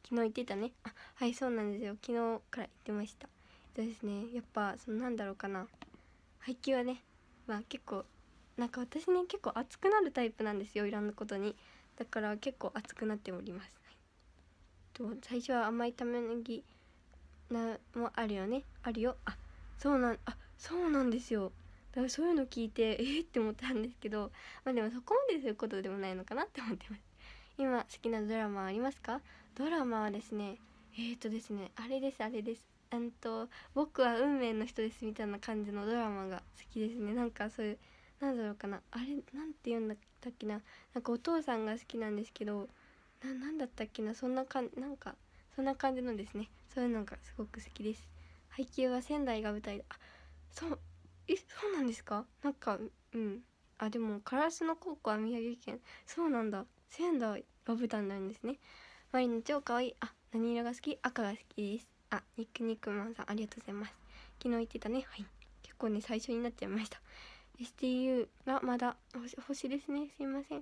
昨日言ってたねあはいそうなんですよ昨日から言ってましたそうですねやっぱそのなんだろうかな配給はねまあ結構なんか私ね結構熱くなるタイプなんですよいろんなことにだから結構熱くなっております、はい、と最初は甘い玉ねぎなもあるよねあるよあそうなんあそうなんですよだからそういうの聞いてえー、って思ったんですけどまあでもそこまでそういうことでもないのかなって思ってます今好きなドラマありますかドラマはですねえっ、ー、とですねあれですあれですうんと僕は運命の人ですみたいな感じのドラマが好きですねなんかそういう何だろうかなあれ何て言うんだったっけななんかお父さんが好きなんですけど何だったっけなそんなかなんかそんな感じのですねそういうのがすごく好きです配給は仙台が舞台だあそうえそうなんですかなんかうんあでもカラスの高校は宮城県そうなんだ仙台が舞台なんですねマリの超可愛いあ何色が好き赤が好きですあニックニックマンさんありがとうございます昨日言ってたねはい結構ね最初になっちゃいました STU がまだ星ですねすいません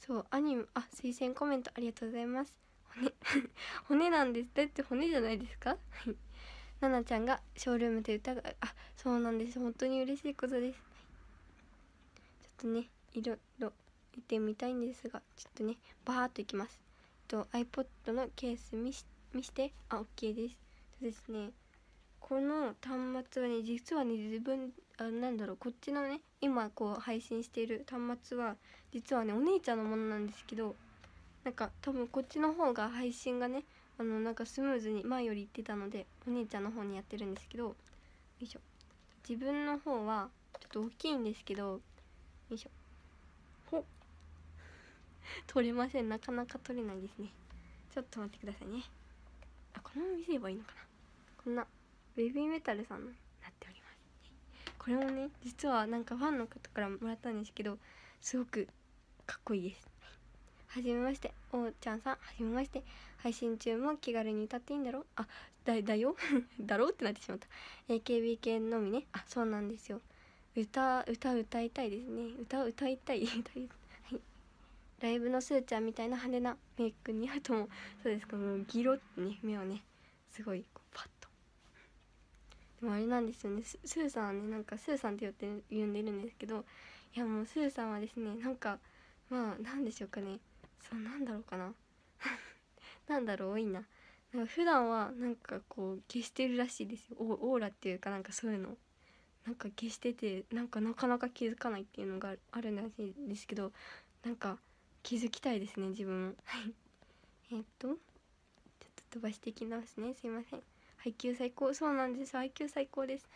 そうアニメあ推薦コメントありがとうございます骨 <laughs> 骨なんですだって骨じゃないですかはいななちゃんが「ショールーム」という歌があそうなんです本当に嬉しいことですちょっとねいろいろ見てみたいんですがちょっとねバーっといきますと iPod のケース見し見してあ OK ですそうですねこの端末はね実はね自分あなんだろうこっちのね今こう配信している端末は実はねお姉ちゃんのものなんですけどなんか多分こっちの方が配信がねあのなんかスムーズに前よりいってたのでお姉ちゃんの方にやってるんですけどよいしょ自分の方はちょっと大きいんですけどよいしょほ <laughs> 取れませんなかなか取れないですねちょっと待ってくださいねあこのまま見せればいいのかなこんなベビーメタルさんのこれもね実はなんかファンの方からもらったんですけどすごくかっこいいです。はじめまして、おーちゃんさん、はじめまして。配信中も気軽に歌っていいんだろうあ、だ、だよ <laughs> だろってなってしまった。AKB 系のみね。あ、そうなんですよ。歌、歌、歌いたいですね。歌、歌いたい。<laughs> はい。ライブのすーちゃんみたいな派手なメイク似合うとも。そうですか、もうギロってね、目をね、すごい、こう、パッもうあれなんですよねスーさんねなんかスーさんって呼って呼んでるんですけどいやもうスーさんはですねなんかまあなんでしょうかねそうなんだろうかな <laughs> なんだろう多いななんか普段はなんかこう消してるらしいですよオーラっていうかなんかそういうのなんか消しててなんかなかなか気づかないっていうのがあるらしいんですけどなんか気づきたいですね自分もはいえっとちょっと飛ばしていきますねすいません配給最高そうなんです配給最高です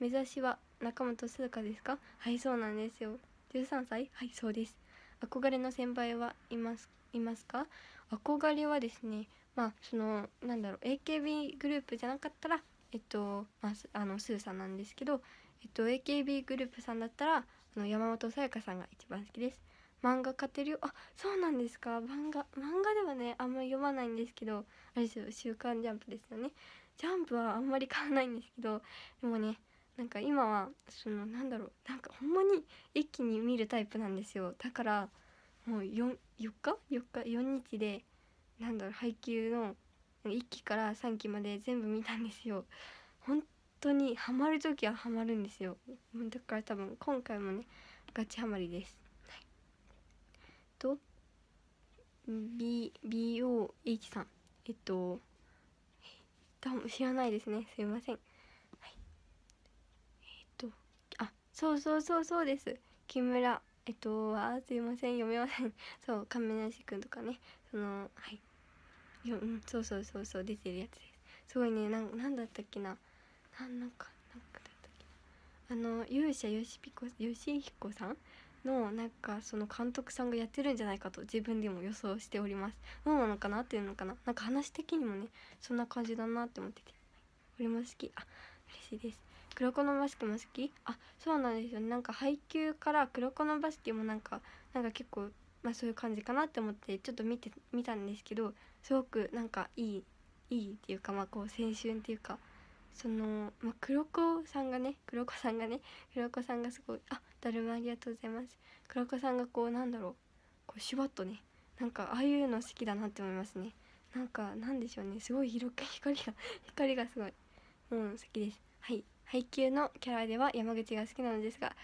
目指しは中本鈴香ですかはいそうなんですよ13歳はいそうです憧れの先輩はいますいますか憧れはですねまあそのなんだろう AKB グループじゃなかったらえっと、まあ、あのスーさんなんですけど、えっと、AKB グループさんだったらあの山本さやかさんが一番好きです漫画買ってるよあそうなんですか漫画漫画ではねあんまり読まないんですけどあれですよ「週刊ジャンプ」ですよねジャンプはあんまり買わないんですけどでもねなんか今はそのなんだろうなんかほんまに一気に見るタイプなんですよだからもう 4, 4日 ?4 日4日でなんだろう配給の1期から3期まで全部見たんですよ本当にハマる時はハマるんですよだから多分今回もねガチハマりです、はい、と B BOH さんえっとどうも知らないですねすいませんはいえっとあそうそうそうそうです木村えっとあすいません読めません <laughs> そう亀梨君とかねそのはいよ、うん、そうそうそうそう出てるやつですすごいねななんだったっけななんなんかなんかだったっけなあの勇者よしぴこよしひこさんのなんかその監督さんがやってるんじゃないかと自分でも予想しておりますどうなのかなっていうのかななんか話的にもねそんな感じだなって思ってて俺も好きあ嬉しいです黒子のバスケも好きあそうなんですよねなんか配給から黒子のバスケもなんかなんか結構まあそういう感じかなって思ってちょっと見てみたんですけどすごくなんかいいいいっていうかまあこう青春っていうかその、まあ、黒子さんがね黒子さんがね黒子さんがすごいあだるまありがとうございます黒子さんがこうなんだろうこうシュワッとねなんかああいうの好きだなって思いますねなんかなんでしょうねすごい広く光が <laughs> 光がすごいうん好きですはい配給のキャラでは山口が好きなのですが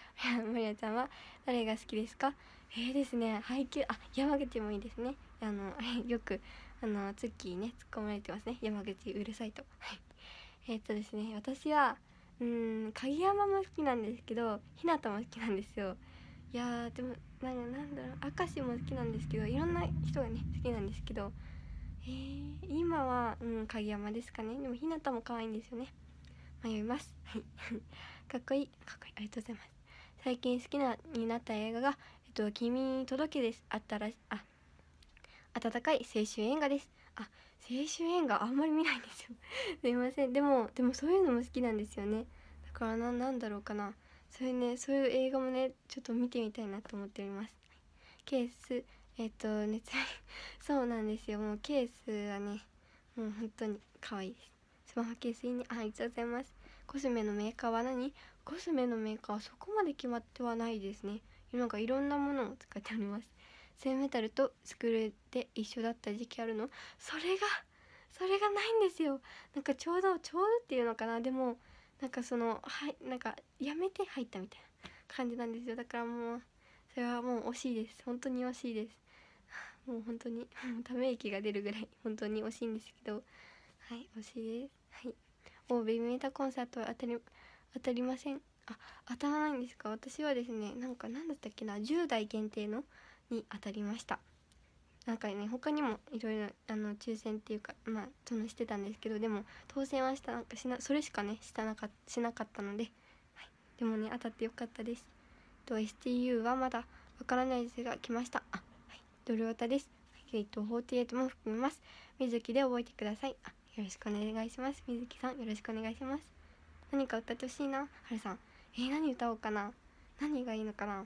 マリアちゃんは誰が好きですかえーですね配給あ山口もいいですねあの <laughs> よくあのツッキーね突っ込まれてますね山口うるさいとはいえっとですね私はうん鍵山も好きなんですけど日向も好きなんですよいやでもなんなんだろう明石も好きなんですけどいろんな人がね好きなんですけどえー、今は、うん、鍵山ですかねでも日向も可愛いんですよね迷います <laughs> かっこいいかっこいいありがとうございます最近好きなになった映画が「えっと、君に届け」ですあったらあ温かい青春映画ですあ青春映画あんまり見ないんですよ <laughs> すいませんでもでもそういうのも好きなんですよねだからななんだろうかなそういうねそういう映画もねちょっと見てみたいなと思っておりますケースえっ、ー、と熱愛 <laughs> そうなんですよもうケースはねもう本当に可愛いですスマホケースいいねありがとうございますコスメのメーカーは何コスメのメーカーはそこまで決まってはないですねなんかいろんなものを使っております生メタルとスクールで一緒だった時期あるのそれがそれがないんですよなんかちょうどちょうどっていうのかなでもなんかそのはいなんかやめて入ったみたいな感じなんですよだからもうそれはもう惜しいです本当に惜しいですもう本当にため息が出るぐらい本当に惜しいんですけどはい惜しいですはいおベビーメタコンサート当たり当たりませんあ当たらないんですか私はですねなんか何だったっけな10代限定のに当たりましたなんかね他にもいろいろあの抽選っていうかまあそのしてたんですけどでも当選はしたなんかしなそれしかねしたなかしなかったので、はい、でもね当たってよかったですと STU はまだわからないですが来ましたあはいドルオタですゲイト48も含みます水木で覚えてくださいあよろしくお願いします水木さんよろしくお願いします何か歌ってほしいなはるさんえー、何歌おうかな何がいいのかな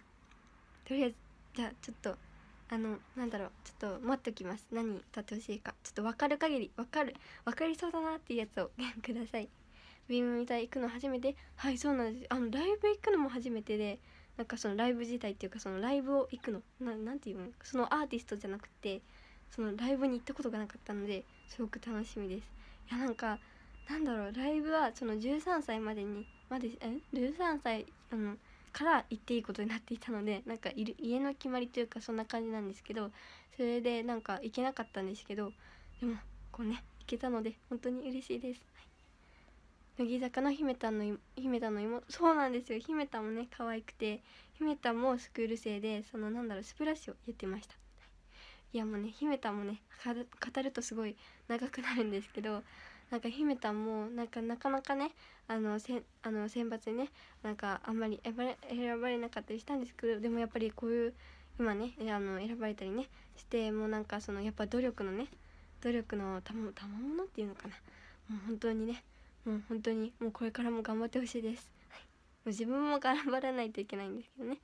とりあえずじゃあちょっとあのなんだろうちょっと待っておきます何歌ってほしいかちょっと分かる限り分かる分かりそうだなっていうやつをくださいビームみたい行くの初めてはいそうなんですあのライブ行くのも初めてでなんかそのライブ自体っていうかそのライブを行くの何ていうのそのアーティストじゃなくてそのライブに行ったことがなかったのですごく楽しみですいやなんかなんだろうライブはその13歳までにまでえ13歳あのから行っていいことになっていたので <laughs> なんかいる家の決まりというかそんな感じなんですけどそれでなんか行けなかったんですけどでもこうね行けたので本当に嬉しいです、はい、乃木坂の姫たんの姫たんの妹そうなんですよ姫たんもね可愛くて姫たんもスクール生でそのなんだろうスプラッシュをやってました、はい、いやもうね姫たんもね語るとすごい長くなるんですけどなんか姫たんもなんかなかなかねあのせあの選抜にねなんかあんまり選ばれ選ばれなかったりしたんですけどでもやっぱりこういう今ねあの選ばれたりねしてもうなんかそのやっぱ努力のね努力のたまたまものっていうのかなもう本当にねもう本当にもうこれからも頑張ってほしいです、はい、もう自分も頑張らないといけないんですけどね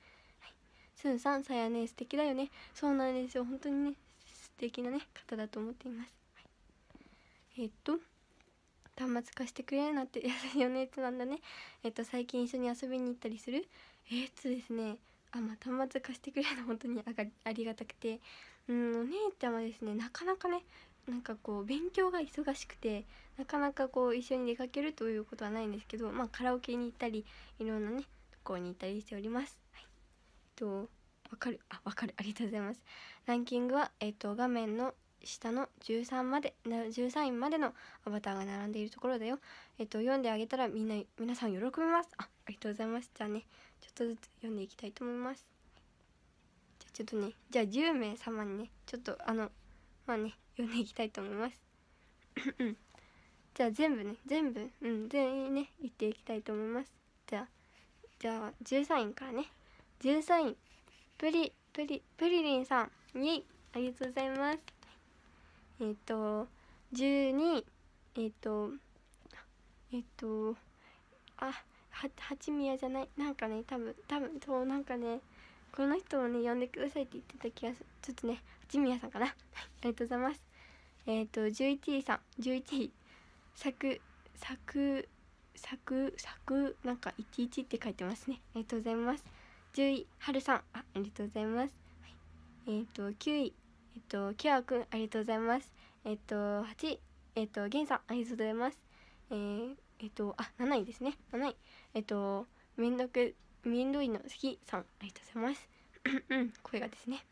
すんさんさやね素敵だよねそうなんですよ本当にね素敵なね方だと思っています、はい、えっと端末貸してくれるなって優しいお姉ちゃんなんだねえっと最近一緒に遊びに行ったりするえっとですねあまあ端末貸してくれるの本当にありがたくてうんお姉ちゃんはですねなかなかねなんかこう勉強が忙しくてなかなかこう一緒に出かけるということはないんですけど、まあ、カラオケに行ったりいろんなねとこに行ったりしております。はい、えっとわかるあわかるありがとうございます。ランキングは、えっと、画面の下の13まで13位までのアバターが並んでいるところだよ。えっと読んであげたらみんな皆さん喜びます。あ、ありがとうございます。じゃあね、ちょっとずつ読んでいきたいと思います。じゃあちょっとね、じゃあ10名様にね、ちょっとあのまあね読んでいきたいと思います。じゃあ全部ね、全部、うん、全員ね、言っていきたいと思います。じゃあ、じゃあ13位からね。13位、プリ、プリ、プリリンさん、イェイありがとうございます。えっ、ー、と12えっ、ー、とえっ、ー、とあは八宮じゃないなんかね多分多分そうなんかねこの人をね呼んでくださいって言ってた気がするちょっとね八宮さんかな <laughs> ありがとうございますえっ、と11位さん11位作作作作なんか11って書いてますねありがとうございます10位はるさんあありがとうございます、はい、えっ、と9位えっと、キアくん、ありがとうございます。えっと、8、えっと、ゲンさん、ありがとうございます。えー、えっと、あ、7位ですね。7位。えっと、めんどく、めんどいの好きさん、ありがとうございます。うん、声がですね。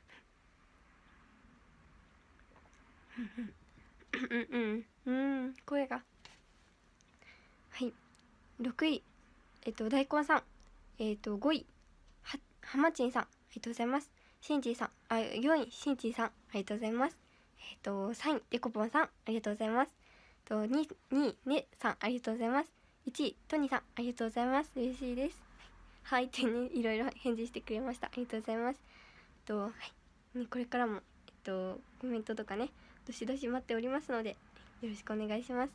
うんうん、うん、声が。はい。6位、えっと、大根さん、えっと、5位、は、はまちんさん、ありがとうございます。しんじさん、あ、4位、しんじさん、ありがとうございます。えっ、ー、と、3位、でこぽんさん、ありがとうございます。と2、2位、ねさん、ありがとうございます。1位、とにさん、ありがとうございます。嬉しいです。はい、と、ね、いろいろ返事してくれました。ありがとうございます。と、はい、ね、これからも、えっと、コメントとかね、どしどし待っておりますので、よろしくお願いします。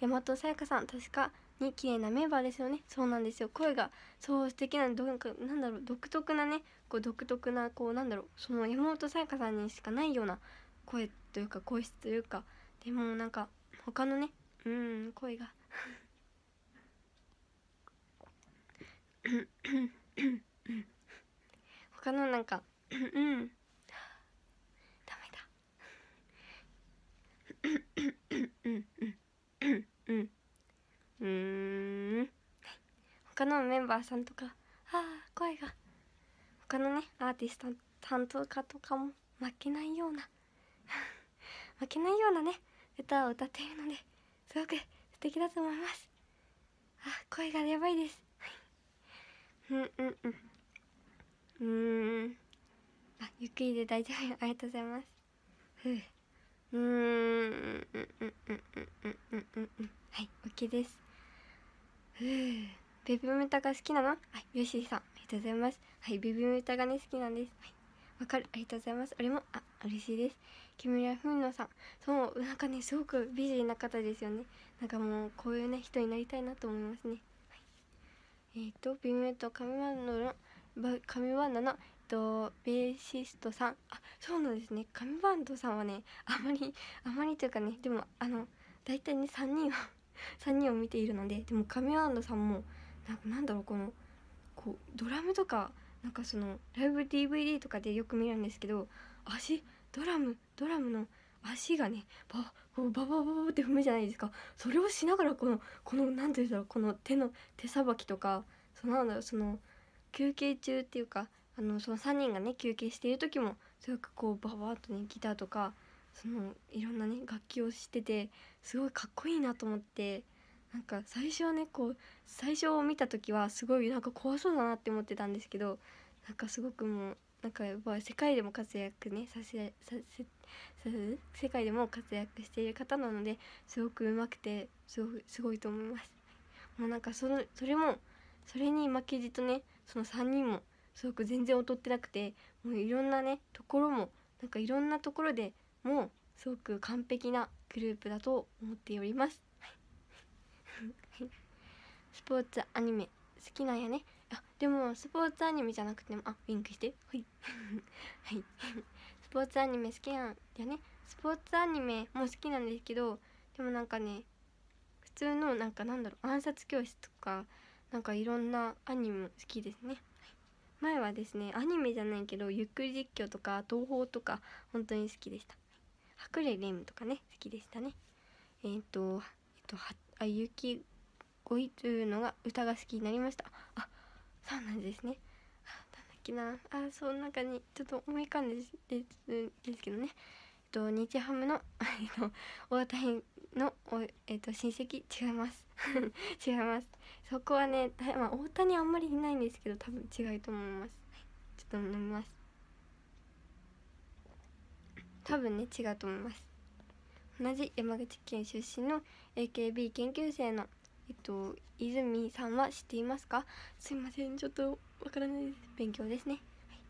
大和さやかさん、確か、に綺麗なメンバーですよねそうなんですよ声がそう素敵などなんかなんだろう独特なねこう独特なこうなんだろうその山本彩香さんにしかないような声というか声質というかでもなんか他のねうん声が他のなんかうんダメだうんうんうんうんうん他のメンバーさんとかああ、声が他のねアーティスト担当家とかも負けないような <laughs> 負けないようなね歌を歌っているのですごく素敵だと思いますあ声がやばいです <laughs> うんうんうんうんあゆっくりで大丈夫ありがとうございますふううんうんうんうんうんうんうんうんはい OK ですベ <laughs> ビメタが好きなのはい、ヨシーさん、ありがとうございます。はい、ベビメタがね、好きなんです。はい、わかる、ありがとうございます。俺も、あ、嬉しいです。木村文乃さん、そう、なんかね、すごく美人な方ですよね。なんかもう、こういうね、人になりたいなと思いますね。はい、えっ、ー、と、ビメと神ワンドの、神ワンダの、えっと、ベーシストさん、あ、そうなんですね。神バンドさんはね、あまり、あまりというかね、でも、あの、大体ね、3人は3人を見ているのででもカミアンドさんもなんだろうこのこうドラムとかなんかそのライブ DVD とかでよく見るんですけど足ドラムドラムの足がねバこうババババって踏むじゃないですかそれをしながらこのこの何て言うんだろうこの手の手さばきとかそのなんだろうその休憩中っていうかあのその3人がね休憩している時もすごくこうババッとねギターとかそのいろんなね楽器をしててすごいかっこいいなと思ってなんか最初はねこう最初を見た時はすごいなんか怖そうだなって思ってたんですけどなんかすごくもうなんかやっぱ世界でも活躍ねさせさせ世界でも活躍している方なのですごく上手くてすごくすごいと思います。もうなんかそのそれもそれに負けじとねその3人もすごく全然劣ってなくてもういろんなねところもなんかいろんなところでもうすごく完璧なグループだと思っておりますスポーツアニメ好きなんやねあでもスポーツアニメじゃなくてもあウィンクしてはいはいスポーツアニメ好きなんだねスポーツアニメも好きなんですけどでもなんかね普通のなんかなんだろう暗殺教室とかなんかいろんなアニメ好きですね前はですねアニメじゃないけどゆっくり実況とか東宝とか本当に好きでした白麗レムとかね好きでしたねえっ、ー、とえっ、ー、とあゆきごいというのが歌が好きになりましたあそうなんですねあなんだっけなあその中にちょっと思い浮かんでですけどねえっ、ー、と日ハムの <laughs> 大谷のお、えっと親戚違います <laughs> 違いますそこはね、まあ、大谷あんまりいないんですけど多分違うと思います、ちょっと飲みます多分ね違うと思います同じ山口県出身の AKB 研究生のえっと泉さんは知っていますかすいませんちょっとわからないです勉強ですね、はい、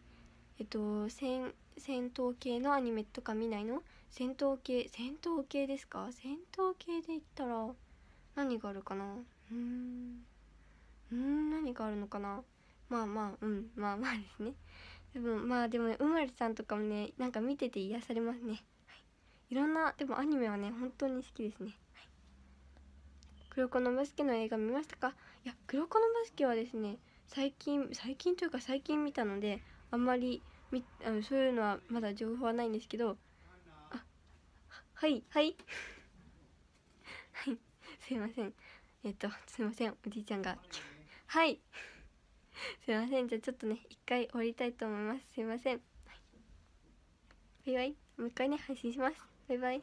えっと戦戦闘系のアニメとか見ないの戦闘系戦闘系ですか戦闘系で言ったら何があるかなうんうん何があるのかなまあまあうんまあまあですねでもまあでもねうまるさんとかもねなんか見てて癒されますね、はい、いろんなでもアニメはね本当に好きですね、はい、黒子のバスケの映画見ましたかいや黒子のバスケはですね最近最近というか最近見たのであんまりみあのそういうのはまだ情報はないんですけどあはいはいはいすいませんえっとすいませんおじいちゃんがはい <laughs> すいませんじゃあちょっとね一回終わりたいと思いますすいませんバイバイもう一回ね配信しますバイバイ